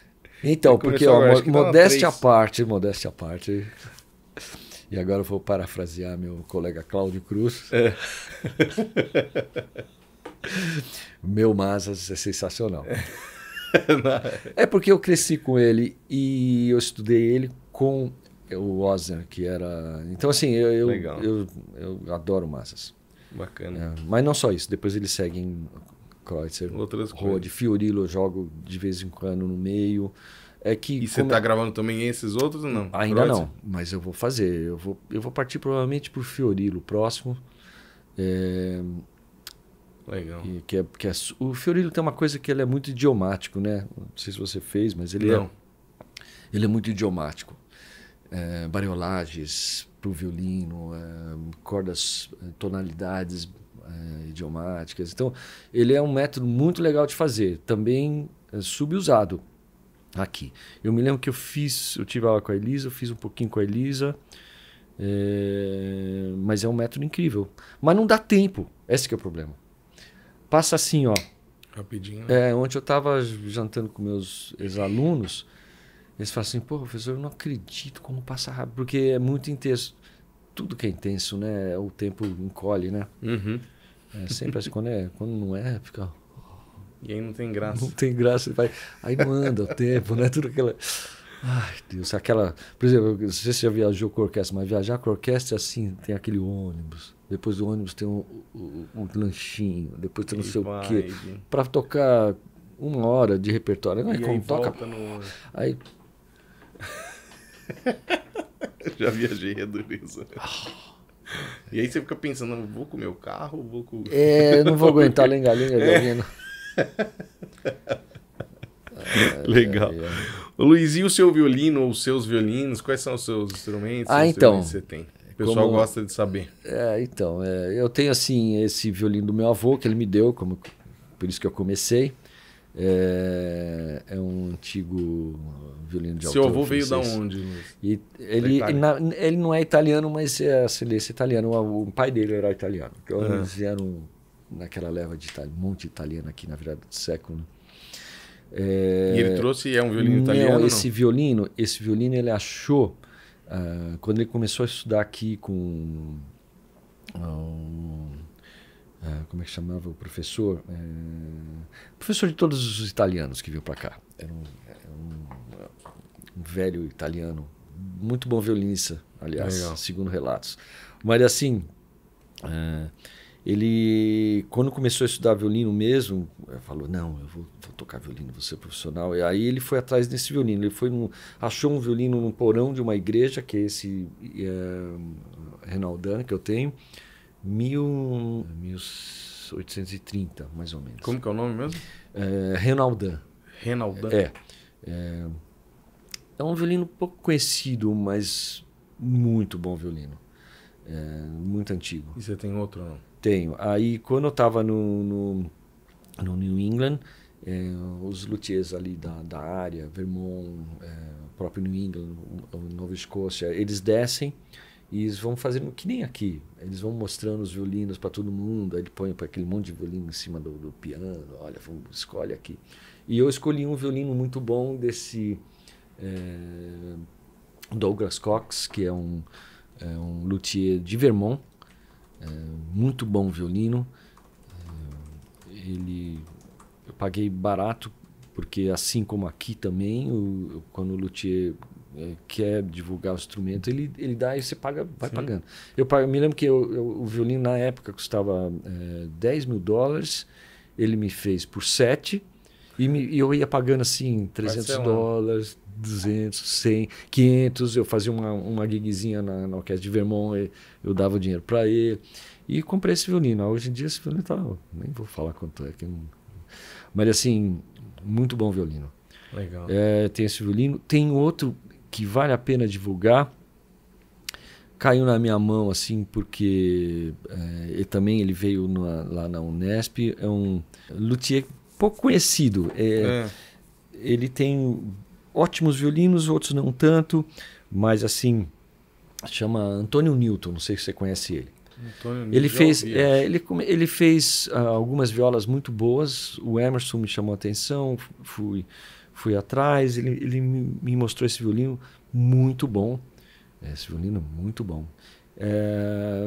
Então, ele porque, ó, mo tá modéstia à parte, modéstia à parte. E agora eu vou parafrasear meu colega Cláudio Cruz. É. meu Masas é sensacional. É. é porque eu cresci com ele e eu estudei ele com o Osner, que era. Então, assim, eu, eu, eu, eu, adoro massas. Bacana. É, mas não só isso, depois eles seguem Kreutzer, Outras Rode, Fiorilo, eu jogo de vez em quando no meio. É que, e você está gravando também esses outros ou não? Ainda Kreutzer? não, mas eu vou fazer. Eu vou, eu vou partir provavelmente para o Fiorilo próximo. É... Legal. E, que é, que é, o Fiorilo tem uma coisa que ele é muito idiomático, né? Não sei se você fez, mas ele é não. é. Ele é muito idiomático é, eh, bariolagens para o violino, é, cordas, eh, tonalidades é, idiomáticas. Então, ele é um método muito legal de fazer, também subusado aqui. Eu me lembro que eu fiz, eu tive aula com a Elisa, eu fiz um pouquinho com a Elisa, é, mas é um método incrível. Mas não dá tempo, esse é o problema. Passa assim, ó. Rapidinho. Né? É, ontem eu estava jantando com meus ex-alunos eles falam assim, pô, professor, eu não acredito como passa rápido, porque é muito intenso. Tudo que é intenso, né? É o tempo encolhe, né? Uhum. É, sempre assim, quando, é, quando não é, fica. E aí não tem graça. Não tem graça. Vai, aí manda o tempo, né? Tudo aquela. Ai, Deus, aquela. Por exemplo, não sei se você já viajou com orquestra, mas viajar com orquestra é assim: tem aquele ônibus, depois do ônibus tem um, um, um lanchinho, depois tem não sei vai, o quê. Para tocar uma hora de repertório. Aí, como toca. No... Aí Já viajei a dureza. E aí você fica pensando, vou com o meu carro, vou com... É, não vou aguentar lenga-lenga é. Legal. É, é. Luiz, e o seu violino ou seus violinos? Quais são os seus instrumentos? Ah, então. você tem? O pessoal como... gosta de saber. É, então, é, eu tenho assim esse violino do meu avô que ele me deu, como por isso que eu comecei. É, é, um antigo violino de Seu autor. Seu avô veio de da onde? E ele, na, ele não é italiano, mas é ascendência é italiana. O, o, pai dele era italiano. Então uhum. eles vieram naquela leva de Itália, monte italiano aqui na virada do século. É, e ele trouxe é um violino italiano? esse não? violino, esse violino ele achou uh, quando ele começou a estudar aqui com ah, ah, como é que chamava o professor? Eh, professor de todos os italianos que veio para cá. Era, um, um, um, velho italiano, muito bom violinista, aliás, Legal. segundo relatos. Mas assim, ah, ele, quando começou a estudar violino mesmo, eh, falou: Não, eu vou, vou, tocar violino, vou ser profissional. E aí ele foi atrás desse violino. Ele foi num, achou um violino no porão de uma igreja, que é esse eh, Renaldan que eu tenho mil, 1830, mais ou menos. Como que é o nome mesmo? É, Renaldan. Renaldan? É, é. É um violino pouco conhecido, mas muito bom violino. É, muito antigo. E você tem outro não? Tenho. Aí quando eu estava no, no, no, New England, é, os luthiers ali da, da área, Vermont, é, próprio New England, Nova Escócia, eles descem e eles vão fazendo que nem aqui. Eles vão mostrando os violinos para todo mundo. Aí ele põe aquele monte de violino em cima do, do piano. Olha, vamos, escolhe aqui. E eu escolhi um violino muito bom desse é, Douglas Cox, que é um, é um luthier de Vermont. É, muito bom violino. É, ele eu paguei barato, porque assim como aqui também, o, quando o luthier é, quer divulgar o instrumento, ele, ele dá e você paga, vai Sim. pagando. Eu, me lembro que eu, eu, o violino na época custava é, 10 mil dólares, ele me fez por 7 e, me, e eu ia pagando assim 300 dólares, 200, 100, 500. Eu fazia uma, uma gigzinha na, na orquestra de Vermont, eu, eu dava o dinheiro para ele e comprei esse violino. Hoje em dia esse violino tá, nem vou falar quanto é, que não... mas assim, muito bom violino. Legal. É, tem esse violino. Tem outro que vale a pena divulgar. Caiu na minha mão, assim, porque é, ele também ele veio na, lá na Unesp. É um luthier pouco conhecido. É, é. Ele tem ótimos violinos, outros não tanto, mas assim, chama Antônio Newton, não sei se você conhece ele. Antônio é, ele, fez, é, ele, ele fez algumas violas muito boas, o Emerson me chamou a atenção, fui Fui atrás, ele, ele me mostrou esse violino muito bom. É, esse violino muito bom. É,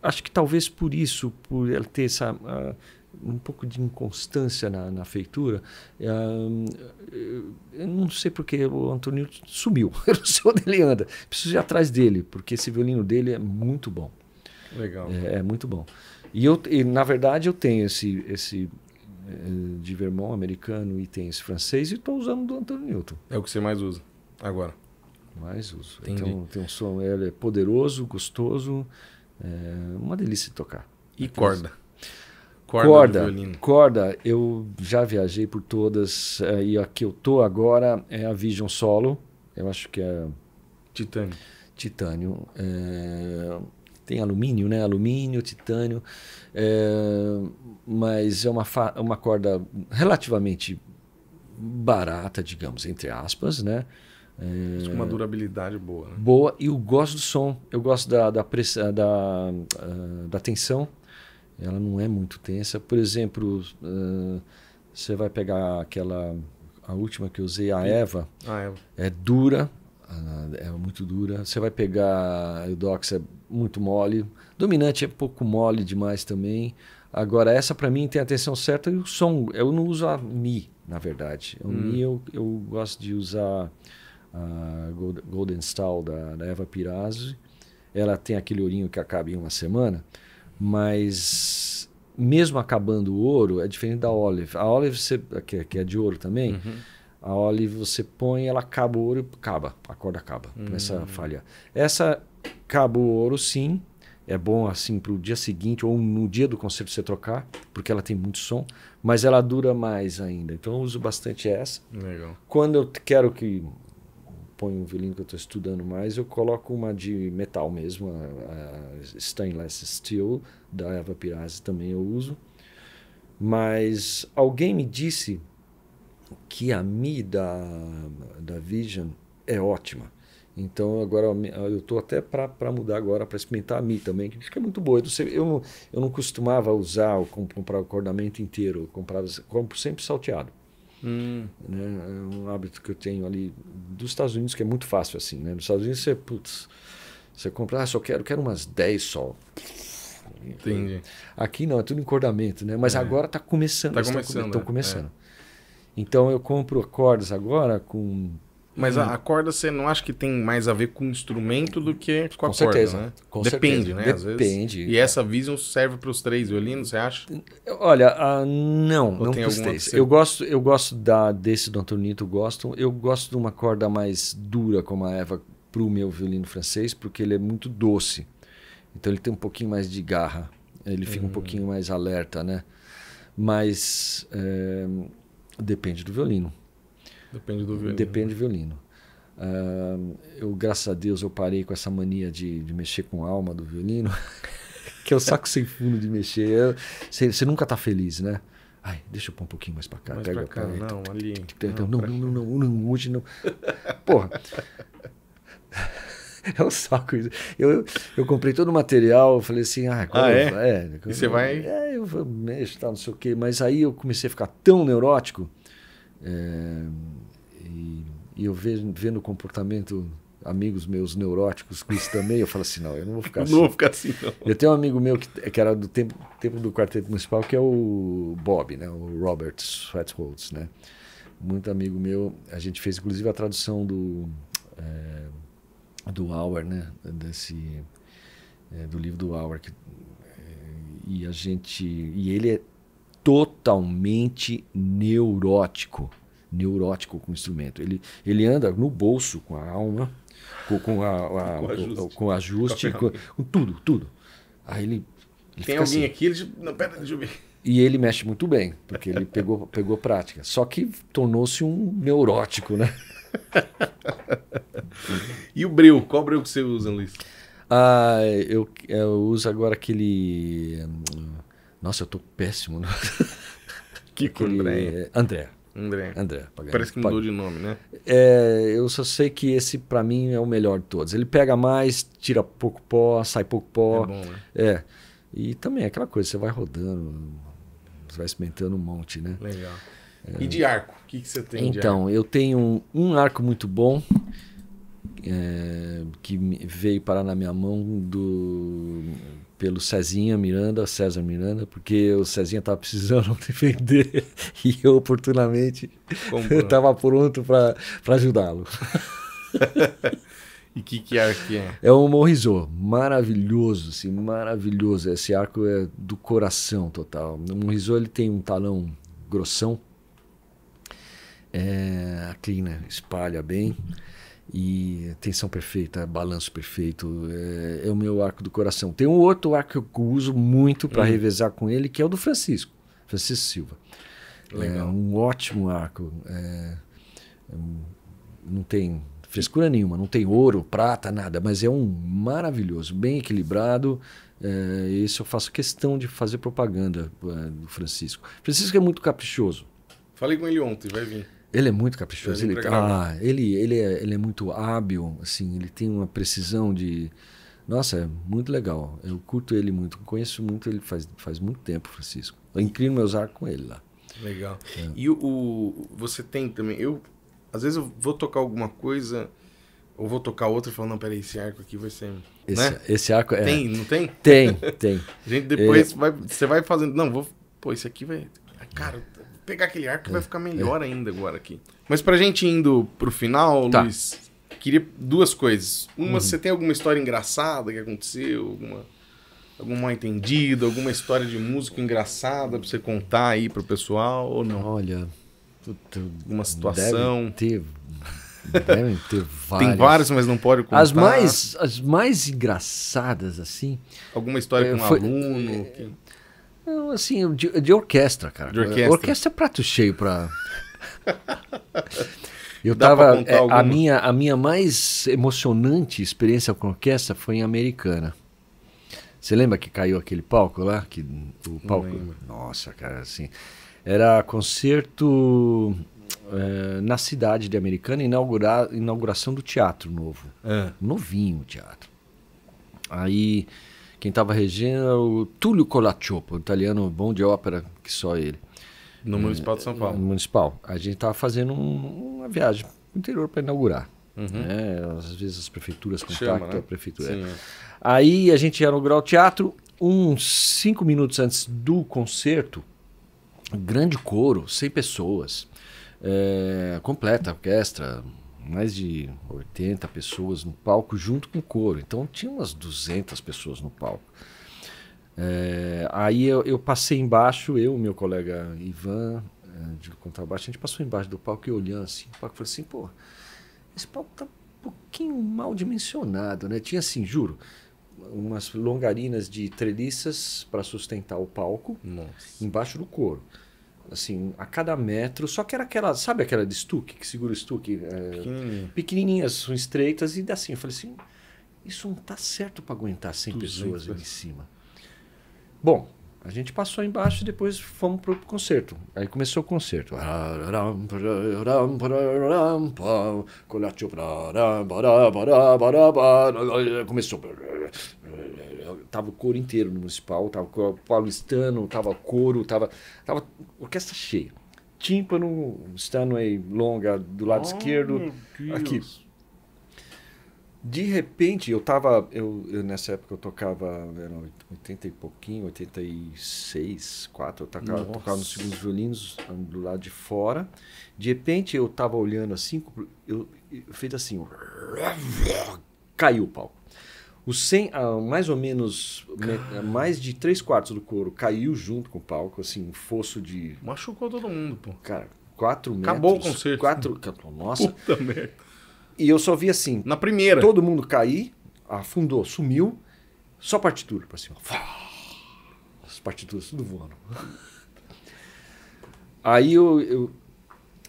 acho que talvez por isso, por ele ter essa, uh, um pouco de inconstância na, na feitura, uh, eu não sei porque o Antonio sumiu. Eu não sei onde ele anda. Preciso ir atrás dele, porque esse violino dele é muito bom. Legal. É, é muito bom. E, eu, e, na verdade eu tenho esse, esse eh, de vermão americano e esse francês e estou usando do Antônio Newton. É o que você mais usa agora? Mais uso. Entendi. Então tem um som, ele é poderoso, gostoso, é uma delícia de tocar. E corda? Corda, corda, corda, eu já viajei por todas eh, e a que eu tô agora é a Vision Solo, eu acho que é... Titânio. Titânio. É... Tem alumínio, né? Alumínio, titânio. É, mas é uma, uma corda relativamente barata, digamos, entre aspas, né? É, com uma durabilidade boa. Né? Boa, e eu gosto do som, eu gosto da, da, pressa, ah, da, ah, da tensão, ela não é muito tensa. Por exemplo, uh, você vai pegar aquela, a última que eu usei, a Eva, Eva. é dura, é muito dura. Você vai pegar o Dox, é muito mole. Dominante é pouco mole demais também. Agora, essa para mim tem a atenção certa e o som. Eu não uso a Mi, na verdade. O hum. Mi eu, eu gosto de usar a Golden Stall da, da Eva Pirazzi. Ela tem aquele ourinho que acaba em uma semana, mas mesmo acabando o ouro, é diferente da Olive. A Olive, você, que, que é de ouro também, uhum. a Olive você põe, ela acaba o ouro, acaba, a corda acaba, uhum. a falhar. Essa acaba o ouro sim, é bom assim para o dia seguinte ou no dia do concerto você trocar, porque ela tem muito som, mas ela dura mais ainda. Então eu uso bastante essa. Legal. Quando eu quero que ponha um violino que eu estou estudando mais, eu coloco uma de metal mesmo, a, a Stainless Steel da Eva Pirazzi também eu uso. Mas alguém me disse que a Mi da, da Vision é ótima. Então agora ah, eu estou até para mudar agora para experimentar a Mi também, que fica que é muito boa. Eu, eu não, eu não costumava usar ou comprar o acordamento inteiro, eu comprava, compro sempre salteado. Hum. Né? É um hábito que eu tenho ali dos Estados Unidos que é muito fácil assim. Né? Nos Estados Unidos você, putz, você compra, ah, só quero, quero umas 10 só. Entendi. Aqui não, é tudo encordamento, né? Mas é. agora está começando. está começando. Estão é. começando. É. Então eu compro cordas agora com mas hum. a, uhum. corda você não acha que tem mais a ver com o instrumento do que com a com corda, certeza. né? Com Depende, certeza. né? Às Depende. Vezes. E essa vision serve para os três violinos, você acha? Olha, uh, não, Ou não tem os três. Eu gosto, eu gosto da desse do Antonito, gosto. Eu gosto de uma corda mais dura como a Eva para o meu violino francês, porque ele é muito doce. Então ele tem um pouquinho mais de garra. Ele fica hum. um pouquinho mais alerta, né? Mas é, depende do violino. Depende do violino. Depende do violino. Uh, eu, graças a Deus, eu parei com essa mania de, de mexer com a alma do violino, que é o saco sem fundo de mexer. Você, nunca está feliz, né? Ai, deixa eu pôr um pouquinho mais para cá. Mais pega, cá, não, ali. Então, não, não, não, não, hoje não. Porra. É um saco isso. Eu, eu comprei todo o material, falei assim, ah, ah é? é? e você vai... É, eu mexo, tá, não sei o quê. Mas aí eu comecei a ficar tão neurótico... É, e, e eu vejo, vendo o comportamento amigos meus neuróticos com isso também, eu falo assim, não, eu não vou ficar assim. Não vou ficar assim, não. Eu tenho um amigo meu que, que era do tempo, tempo do quarteto municipal, que é o Bob, né? O Robert Sweatholz, né? Muito amigo meu. A gente fez, inclusive, a tradução do... É, do Hour, né? Desse... É, do livro do Hour. Que, é, e a gente... E ele é totalmente neurótico neurótico com o instrumento. Ele, ele anda no bolso com a alma, com, com, a, a, com ajuste, com, ajuste com, com, tudo, tudo. Aí ele. ele Tem alguém assim. aqui, ele. Não, pera, deixa eu ver. E ele mexe muito bem, porque ele pegou, pegou prática. Só que tornou-se um neurótico, né? e o breu? Qual breu que você usa, Luiz? Ah, eu, eu uso agora aquele. Hum, nossa, eu tô péssimo. Né? que aquele... André. André. André. André Parece que mudou Pag... de nome, né? É, eu só sei que esse, para mim, é o melhor de todos. Ele pega mais, tira pouco pó, sai pouco pó. É bom, né? É. E também é aquela coisa, você vai rodando, você vai experimentando um monte, né? Legal. É... E de arco? O que, que você tem Então, eu tenho um, um arco muito bom. É, que veio parar na minha mão do pelo Cezinha Miranda, César Miranda, porque o Cezinha estava precisando defender e eu oportunamente estava pronto para ajudá-lo. e que, que arco que é? É um Morrizô, maravilhoso, assim, maravilhoso. Esse arco é do coração total. O Morrizô ele tem um talão grossão, é, a crina espalha bem e tensão perfeita, balanço perfeito, é, é, o meu arco do coração. Tem um outro arco que eu uso muito para hum. revezar com ele, que é o do Francisco, Francisco Silva. Legal. É um ótimo arco. É, é não tem frescura nenhuma, não tem ouro, prata, nada, mas é um maravilhoso, bem equilibrado. É, esse eu faço questão de fazer propaganda é, do Francisco. Francisco é muito caprichoso. Falei com ele ontem, vai vir. Ele é muito caprichoso. Ele, é tá, ah, ele, ele, é, ele é muito hábil, assim, ele tem uma precisão de. Nossa, é muito legal. Eu curto ele muito, conheço muito ele faz, faz muito tempo, Francisco. Eu inclino meus arcos com ele lá. Legal. É. E o, o, Você tem também. Eu. Às vezes eu vou tocar alguma coisa, ou vou tocar outra e falo, não, peraí, esse arco aqui vai ser. Esse, né? esse arco é. Tem, não tem? Tem, tem. gente depois é... vai, você vai fazendo. Não, vou. Pô, esse aqui vai. Cara, pegar aquele ar que vai é, ficar melhor é. ainda agora aqui. Mas pra gente indo pro final, tá. Luiz, queria duas coisas. Uma, uhum. você tem alguma história engraçada que aconteceu? Alguma, algum mal entendido? Alguma história de músico engraçada pra você contar aí pro pessoal ou não? Olha, alguma situação. Deve ter, devem ter várias. Tem várias, mas não pode contar. As mais, as mais engraçadas, assim. Alguma história é, com um foi, aluno. É, que... Assim, de, de orquestra, cara. De orquestra. orquestra é prato cheio pra. Eu tava. É, a, minha, a minha mais emocionante experiência com orquestra foi em Americana. Você lembra que caiu aquele palco lá? Que, o palco. Nossa, cara, assim. Era concerto é, na cidade de Americana, inaugura, inauguração do teatro novo. É. Novinho o teatro. Aí quem estava regendo era o Túlio Colacciopo, italiano bom de ópera, que só ele. No é, Municipal de São Paulo. No Municipal. A gente estava fazendo um, uma viagem pro interior para inaugurar. Uhum. Né? Às vezes as prefeituras contactam né? a prefeitura. Sim, é. Aí a gente ia no Grau Teatro, uns cinco minutos antes do concerto, grande coro, 100 pessoas, é, completa orquestra, mais de 80 pessoas no palco junto com o coro. Então tinha umas 200 pessoas no palco. É, aí eu, eu, passei embaixo, eu, meu colega Ivan, é, de contrabaixo, a gente passou embaixo do palco e olhando assim, o palco falou assim, pô, esse palco tá um pouquinho mal dimensionado, né? Tinha assim, juro, umas longarinas de treliças para sustentar o palco Nossa. embaixo do couro assim, a cada metro. Só que era aquela, sabe aquela de estuque, que segura o estuque? É, Pequenininhas, são estreitas e assim. Eu falei assim, isso não tá certo para aguentar 100 pessoas ali em cima. Bom, a gente passou embaixo e depois fomos pro concerto. Aí começou o concerto. Começou. Tava o coro inteiro no municipal, tava o paulistano, tava coro, tava, tava orquestra cheia. Tímpano, Stanway longa do lado oh, esquerdo, aqui de repente, eu tava. Eu, eu, nessa época eu tocava. Era 80 e pouquinho, 86, 4. Eu tocava, tocava nos segundos violinos ah, do lado de fora. De repente eu tava olhando assim, eu, eu fez assim. Caiu o palco. O 100, ah, mais ou menos, mais de 3 quartos do couro caiu junto com o palco, assim, um fosso de. Machucou todo mundo, pô. Cara, 4 metros. Acabou o concerto. Quatro, nossa. Puta merda. E eu só vi assim. Na primeira. Todo mundo cair, afundou, sumiu. Só partitura pra cima. As partituras tudo voando. Aí eu. eu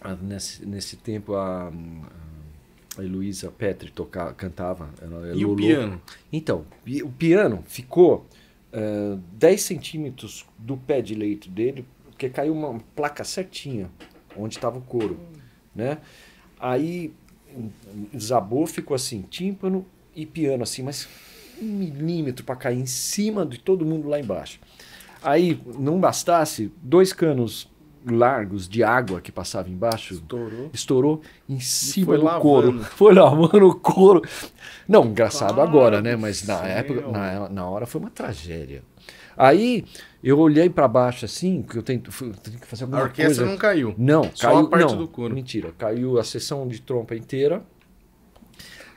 ah, nesse, nesse tempo a. A Heloísa Petri tocava, cantava. Ela, é então, e o piano? Então, o piano ficou uh, eh, 10 centímetros do pé de leito dele, porque caiu uma placa certinha onde estava o couro, né? Aí desabou, ficou assim, tímpano e piano assim, mas um milímetro para cair em cima de todo mundo lá embaixo. Aí, não bastasse, dois canos largos de água que passava embaixo estourou, estourou em cima do lavando. couro. Foi lavando o couro. Não, engraçado agora, né? Mas na época, na, na hora foi uma tragédia. Aí eu olhei para baixo assim, que eu tenho que fazer alguma coisa. A orquestra coisa. não caiu. Não, Só caiu a parte não, do coro. Mentira, caiu a sessão de trompa inteira.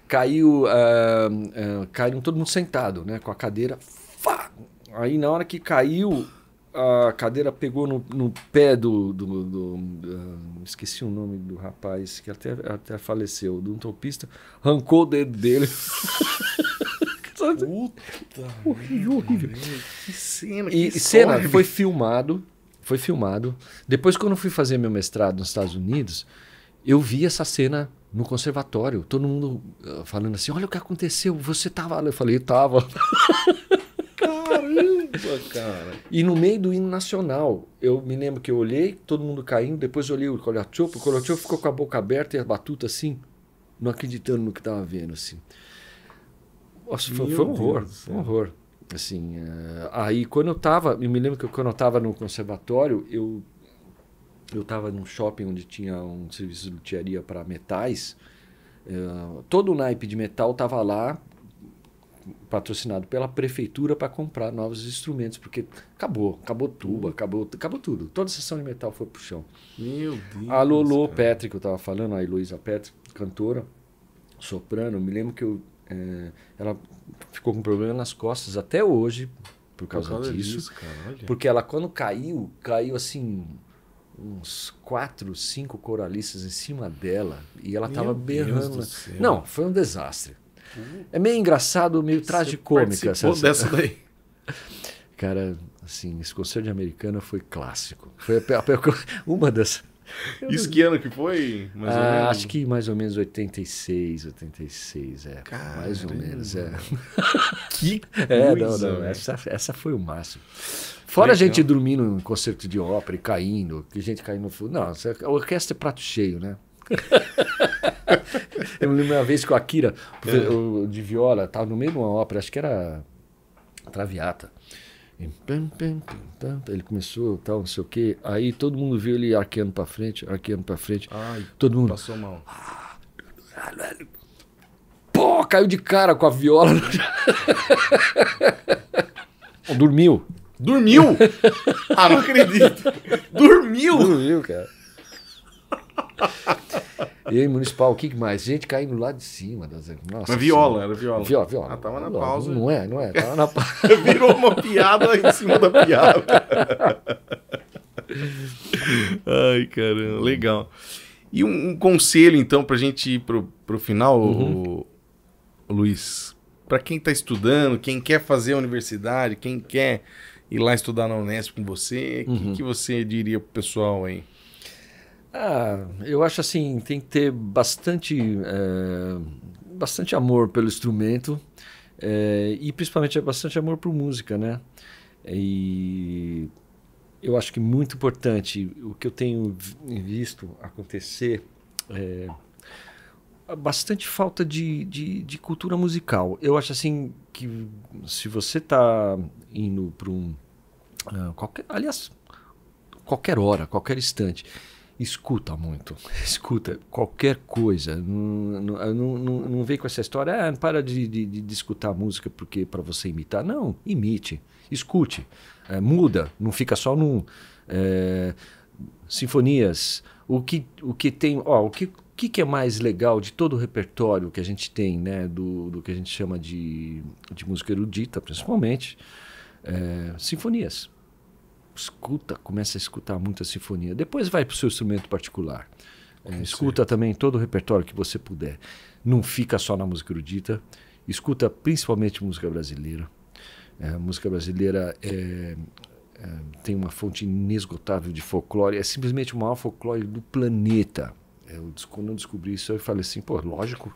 Caiu, uh, uh, todo mundo sentado, né, com a cadeira. Fá! Aí na hora que caiu, a cadeira pegou no, no pé do, do, do, uh, esqueci o nome do rapaz que até, até faleceu, do um topista, arrancou o dedo dele. maravilhoso. Puta horrível, horrível. Que cena, que E cena foi filmado, foi filmado. Depois quando eu fui fazer meu mestrado nos Estados Unidos, eu vi essa cena no conservatório, todo mundo ah, falando assim: "Olha o que aconteceu, você tava lá". Eu falei: eu "Tava". Caramba, cara. E no meio do hino nacional, eu me lembro que eu olhei, todo mundo caindo, depois eu olhei o Kolotchov, o Kolotchov ficou com a boca aberta e a batuta assim, não acreditando no que estava vendo, assim. Nossa, foi, foi, um horror, foi um horror. Assim, uh, aí quando eu tava, eu me lembro que quando eu tava no conservatório, eu eu tava num shopping onde tinha um serviço de lutearia para metais. Uh, todo o naipe de metal tava lá patrocinado pela prefeitura para comprar novos instrumentos, porque acabou, acabou tuba, uhum. acabou, acabou tudo. Toda a sessão de metal foi pro chão. Meu Deus. A Lolo Petri, que eu tava falando, a Heloísa Petri, cantora, soprano, me lembro que eu é, ela ficou com problema nas costas até hoje por causa, por causa disso. disso cara, porque ela, quando caiu, caiu assim uns quatro, cinco coralistas em cima dela e ela Meu tava berrando. Não, foi um desastre. É meio engraçado, meio tragicômica essa dessa daí. Cara, assim, esse concerto de americana foi clássico. Foi a, a, uma das Isso que ano que foi? Ah, acho que mais ou menos 86, 86, é. Caramba. Mais ou menos, é. Que coisa, É, não, não. Essa, essa foi o máximo. Fora a gente dormindo em concerto de ópera e caindo, que gente caindo no fundo. Não, o é orquestra é prato cheio, né? eu me lembro uma vez que o Akira, é. de viola, estava no meio de uma ópera, acho que era Traviata. Ele começou, tal, não sei o quê. Aí todo mundo viu ele arqueando para frente, arqueando para frente. Ai, todo mundo. Passou mal. Pô, caiu de cara com a viola. Dormiu. Dormiu? ah, não acredito. Dormiu? Dormiu, cara. E aí, municipal, o que mais? Gente caindo lá de cima. Das... Nossa, viola, era viola. Viola, viola. Ah, tava na viola. pausa. Não é, não é. Tava na pausa. Virou uma piada em cima da piada. Ai, caramba, legal. E um, um conselho, então, pra gente ir pro, pro final, uhum. o, o Luiz. Pra quem tá estudando, quem quer fazer a universidade, quem quer ir lá estudar na Unesp com você, o uhum. que, que você diria pro pessoal aí? Ah, eu acho assim, tem que ter bastante, é, bastante amor pelo instrumento é, e principalmente é bastante amor por música, né? E eu acho que muito importante o que eu tenho visto acontecer é bastante falta de, de, de cultura musical. Eu acho assim que se você está indo para um. Uh, qualquer, aliás, qualquer hora, qualquer instante escuta muito. Escuta qualquer coisa. Não, não, não, não vem com essa história, ah, para de, de, de escutar música porque é para você imitar. Não, imite, escute, é, muda, não fica só num. É, sinfonias, o que, o que tem. Ó, o que, o que, que é mais legal de todo o repertório que a gente tem, né? Do, do que a gente chama de, de música erudita, principalmente, é, sinfonias escuta, começa a escutar muita sinfonia. Depois vai para o seu instrumento particular. É, escuta também todo o repertório que você puder. Não fica só na música erudita. Escuta principalmente música brasileira. É, música brasileira é, é, tem uma fonte inesgotável de folclore. É simplesmente o maior folclore do planeta. É, eu, quando eu descobri isso, eu falei assim, pô, lógico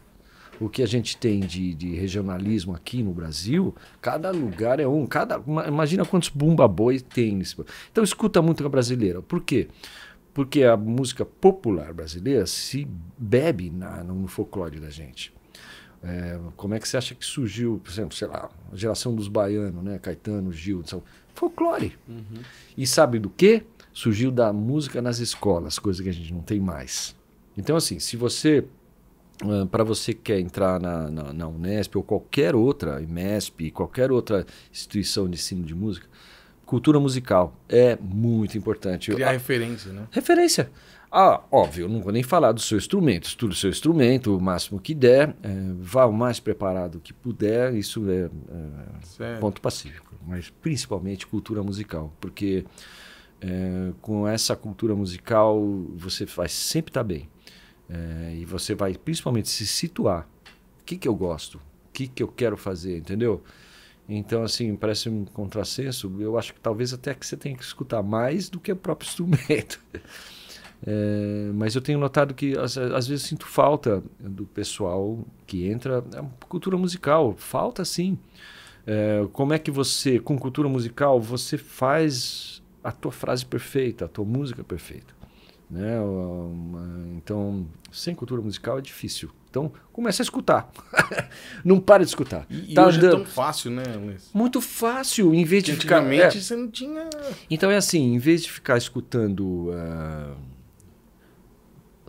o que a gente tem de, de, regionalismo aqui no Brasil, cada lugar é um. Cada, imagina quantos bumba boi tem. Nesse, então escuta muito a brasileira. Por quê? Porque a música popular brasileira se bebe na, no folclore da gente. É, como é que você acha que surgiu, por exemplo, sei lá, a geração dos baianos, né? Caetano, Gil, são folclore. Uhum. E sabe do quê? Surgiu da música nas escolas, coisa que a gente não tem mais. Então, assim, se você ah, para você que quer entrar na, na, na, Unesp ou qualquer outra, IMESP, qualquer outra instituição de ensino de música, cultura musical é muito importante. Criar eu, ah, referência, né? Referência. Ah, óbvio, eu não vou nem falar do seu instrumento. Estude o seu instrumento o máximo que der, é, vá o mais preparado que puder, isso é, é ponto pacífico. Mas principalmente cultura musical, porque é, com essa cultura musical você vai sempre estar tá bem é, e você vai principalmente se situar. O que, que eu gosto? O que, que eu quero fazer? Entendeu? Então, assim, parece um contrassenso. Eu acho que talvez até que você tenha que escutar mais do que o próprio instrumento. É, mas eu tenho notado que às, às, vezes sinto falta do pessoal que entra. É cultura musical, falta sim. É, como é que você, com cultura musical, você faz a tua frase perfeita, a tua música perfeita? Né? Então, sem cultura musical é difícil. Então, começa a escutar. não para de escutar. E, tá hoje é andando. é tão fácil, né, Luiz? Muito fácil, em vez de ficar... É. você não tinha... Então, é assim, em vez de ficar escutando... Uh...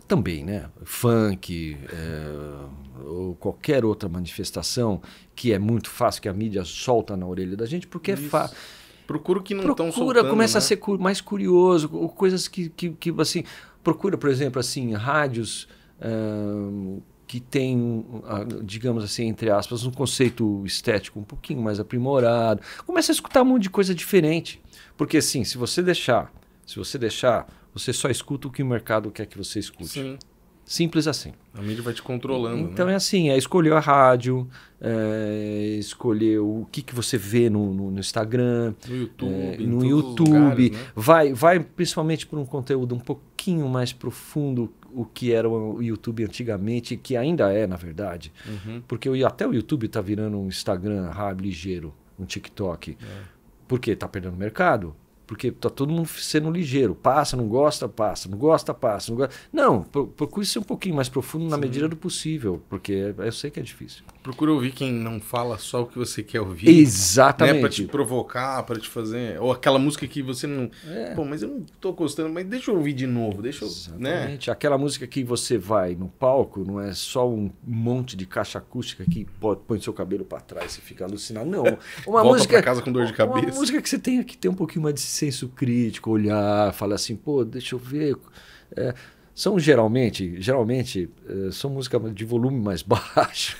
Também, né? Funk, é, ou qualquer outra manifestação que é muito fácil, que a mídia solta na orelha da gente, porque é Isso. é fácil. Fa... Procura que não estão soltando. Procura, começa né? a ser cu mais curioso, coisas que, que, que, assim... Procura, por exemplo, assim, rádios uh, que tem, uh, digamos assim, entre aspas, um conceito estético um pouquinho mais aprimorado. Começa a escutar um monte de coisa diferente. Porque, assim, se você deixar, se você deixar, você só escuta o que o mercado quer que você escute. Sim. Simples assim. A mídia vai te controlando. Então né? é assim, é escolher a rádio, é escolher o que, que você vê no, no, no Instagram, no YouTube, é, no YouTube. Lugares, né? vai, vai principalmente para um conteúdo um pouquinho mais profundo o que era o YouTube antigamente, que ainda é, na verdade. Uhum. Porque eu, até o YouTube está virando um Instagram rápido, ligeiro, um TikTok. É. Porque está perdendo mercado. Porque tá todo mundo sendo ligeiro. Passa, não gosta, passa. Não gosta, passa. Não, gosta. não procure ser um pouquinho mais profundo na Sim. medida do possível, porque eu sei que é difícil. Procura ouvir quem não fala só o que você quer ouvir. Né? Exatamente. Né? Para te provocar, para te fazer. Ou aquela música que você não. É. Pô, mas eu não estou gostando, mas deixa eu ouvir de novo. Deixa eu. Né? Exatamente. Né? Aquela música que você vai no palco não é só um monte de caixa acústica que põe seu cabelo para trás e fica alucinado. Não. Uma Volta música. casa com dor de cabeça. Uma música que você tem que ter um pouquinho mais de senso crítico, olhar, falar assim, pô, deixa eu ver. É, são geralmente, geralmente, é, são músicas de volume mais baixo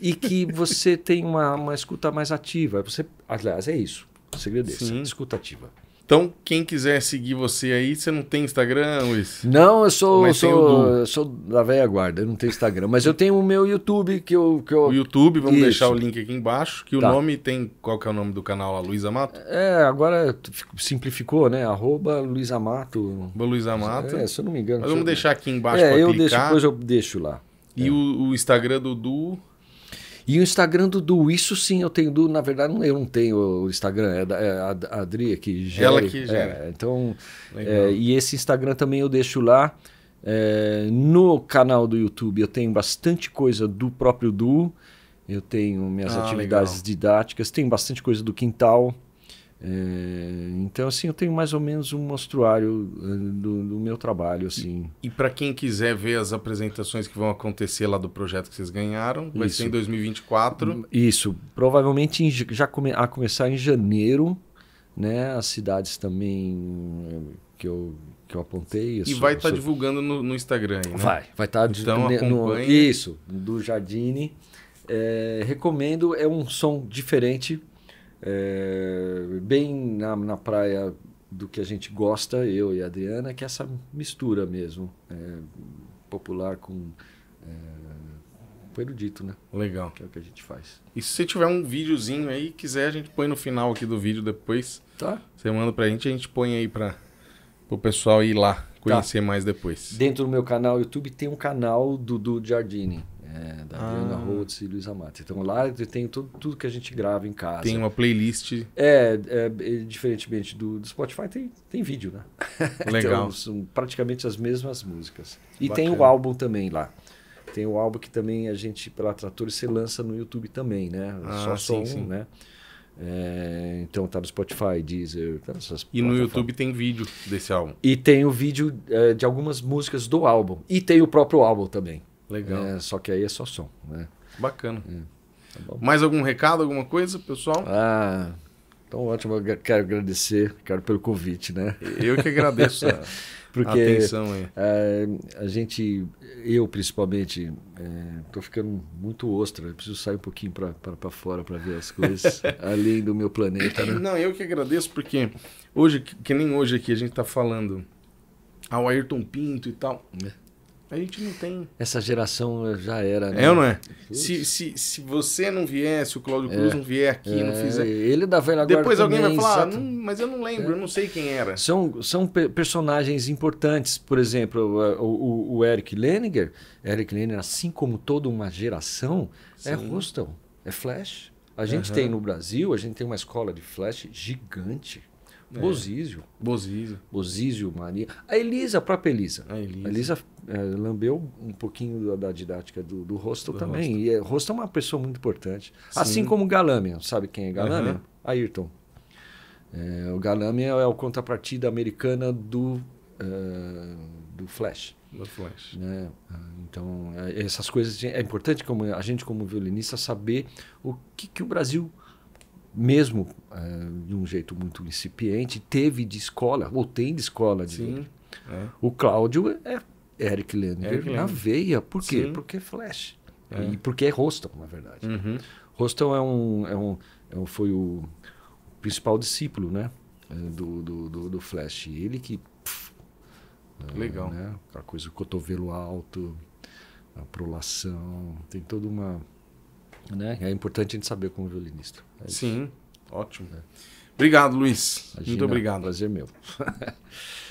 e que você tem uma, uma escuta mais ativa. Você, aliás, é isso. O segredo é esse, escuta ativa. Então, quem quiser seguir você aí, você não tem Instagram, Luiz? Não, eu sou, é eu sou, eu sou da velha guarda, eu não tenho Instagram. Mas eu tenho o meu YouTube que eu. Que eu... O YouTube, vamos Isso. deixar o link aqui embaixo, que tá. o nome tem. Qual que é o nome do canal lá? Luiz Amato? É, agora simplificou, né? Arroba Luiz Amato. Arroba Luiz Amato. É, se eu não me engano. Mas vamos deixar aqui embaixo. É, eu clicar. deixo, depois eu deixo lá. E é. o, o Instagram do Du. E o Instagram do Du, isso sim eu tenho Du, na verdade eu não tenho o Instagram, é, é a Adria que gera. Ela que gera. É, então, é, e esse Instagram também eu deixo lá. É, no canal do YouTube eu tenho bastante coisa do próprio Du, eu tenho minhas ah, atividades legal. didáticas, tem bastante coisa do quintal. É, então, assim, eu tenho mais ou menos um mostruário eh, do, do meu trabalho, assim. E, e para quem quiser ver as apresentações que vão acontecer lá do projeto que vocês ganharam, vai Isso. ser em 2024. Hum, isso, provavelmente em, já come, a começar em janeiro, né? As cidades também eh, que eu que eu apontei. e vai estar tá divulgando no, no Instagram, né? Vai, vai estar tá então, né, no, Isso, do Jardine. É, recomendo, é um som diferente é, bem na, na praia do que a gente gosta, eu e a Adriana, que é essa mistura mesmo, é, popular com é, erudito, né? Legal. Que é o que a gente faz. E se você tiver um videozinho aí, quiser, a gente põe no final aqui do vídeo depois. Tá. Você manda pra gente, a gente põe aí pra, pro pessoal ir lá tá. conhecer tá. mais depois. Dentro do meu canal YouTube tem um canal do Dudu Giardini. É, da Bianca ah. Holtz e Luiz Amato. Então lá tem tudo, tudo que a gente grava em casa. Tem uma playlist. É, é, é diferentemente do, do, Spotify, tem, tem vídeo, né? Legal. então, são praticamente as mesmas músicas. E Bacana. tem o álbum também lá. Tem o álbum que também a gente, pela Trator, você lança no YouTube também, né? Ah, Só sim, som, sim. né? É, então tá no Spotify, Deezer, tá E no YouTube tem vídeo desse álbum. E tem o vídeo é, de algumas músicas do álbum. E tem o próprio álbum também. Legal. É, só que aí é só som, né? Bacana. É, tá Mais algum recado, alguma coisa, pessoal? Ah, então ótimo. Eu quero agradecer, quero pelo convite, né? Eu que agradeço Porque, a atenção É, a gente, eu principalmente, estou é, ficando muito ostra. preciso sair um pouquinho para fora para ver as coisas além do meu planeta. Né? Não, eu que agradeço porque hoje, que nem hoje aqui a gente está falando ao Ayrton Pinto e tal. É. A gente não tem. Essa geração já era, né? É ou não é? Se, se, se você não vier, se o Cláudio é. Cruz é. não vier aqui, é. não fizer. Ele da velha guarda. Depois alguém vai falar, ah, mas eu não lembro, é. eu não sei quem era. São, são personagens importantes, por exemplo, o, o, o Eric Leninger. Eric Leninger, assim como toda uma geração, é Sim. é Ruston, é Flash. A gente uhum. tem no Brasil, a gente tem uma escola de Flash gigante. É. Bozizio, Bozizio, Maria. A Elisa, a própria Elisa. A Elisa, a Elisa é, lambeu um pouquinho da, da didática do, do do também. Rosto. E é, é uma pessoa muito importante. Assim Sim. Assim como Galâmia. Sabe quem é Galâmia? Uhum. Ayrton. É, o Galâmia é o contrapartida americana do, uh, do Flash. Do Flash. Né? Ah, então, é, essas coisas... É importante como a gente, como violinista, saber o que, que o Brasil mesmo uh, de um jeito muito incipiente, teve de escola, ou tem de escola de Sim, é. O Cláudio é Eric Lender Eric na veia. Por quê? Sim. Porque é Flash. É. E porque é Rostam, na verdade. Uhum. Rostam é um, é um, é um, foi o principal discípulo né? Eh, do, do, do, do Flash. Ele que. Pff, né, Legal. Né? Aquela coisa, cotovelo alto, a prolação, tem toda uma né? É importante a gente saber como violinista. É Sim, ótimo. É. Obrigado, Luiz. Imagina, Muito obrigado. Prazer meu.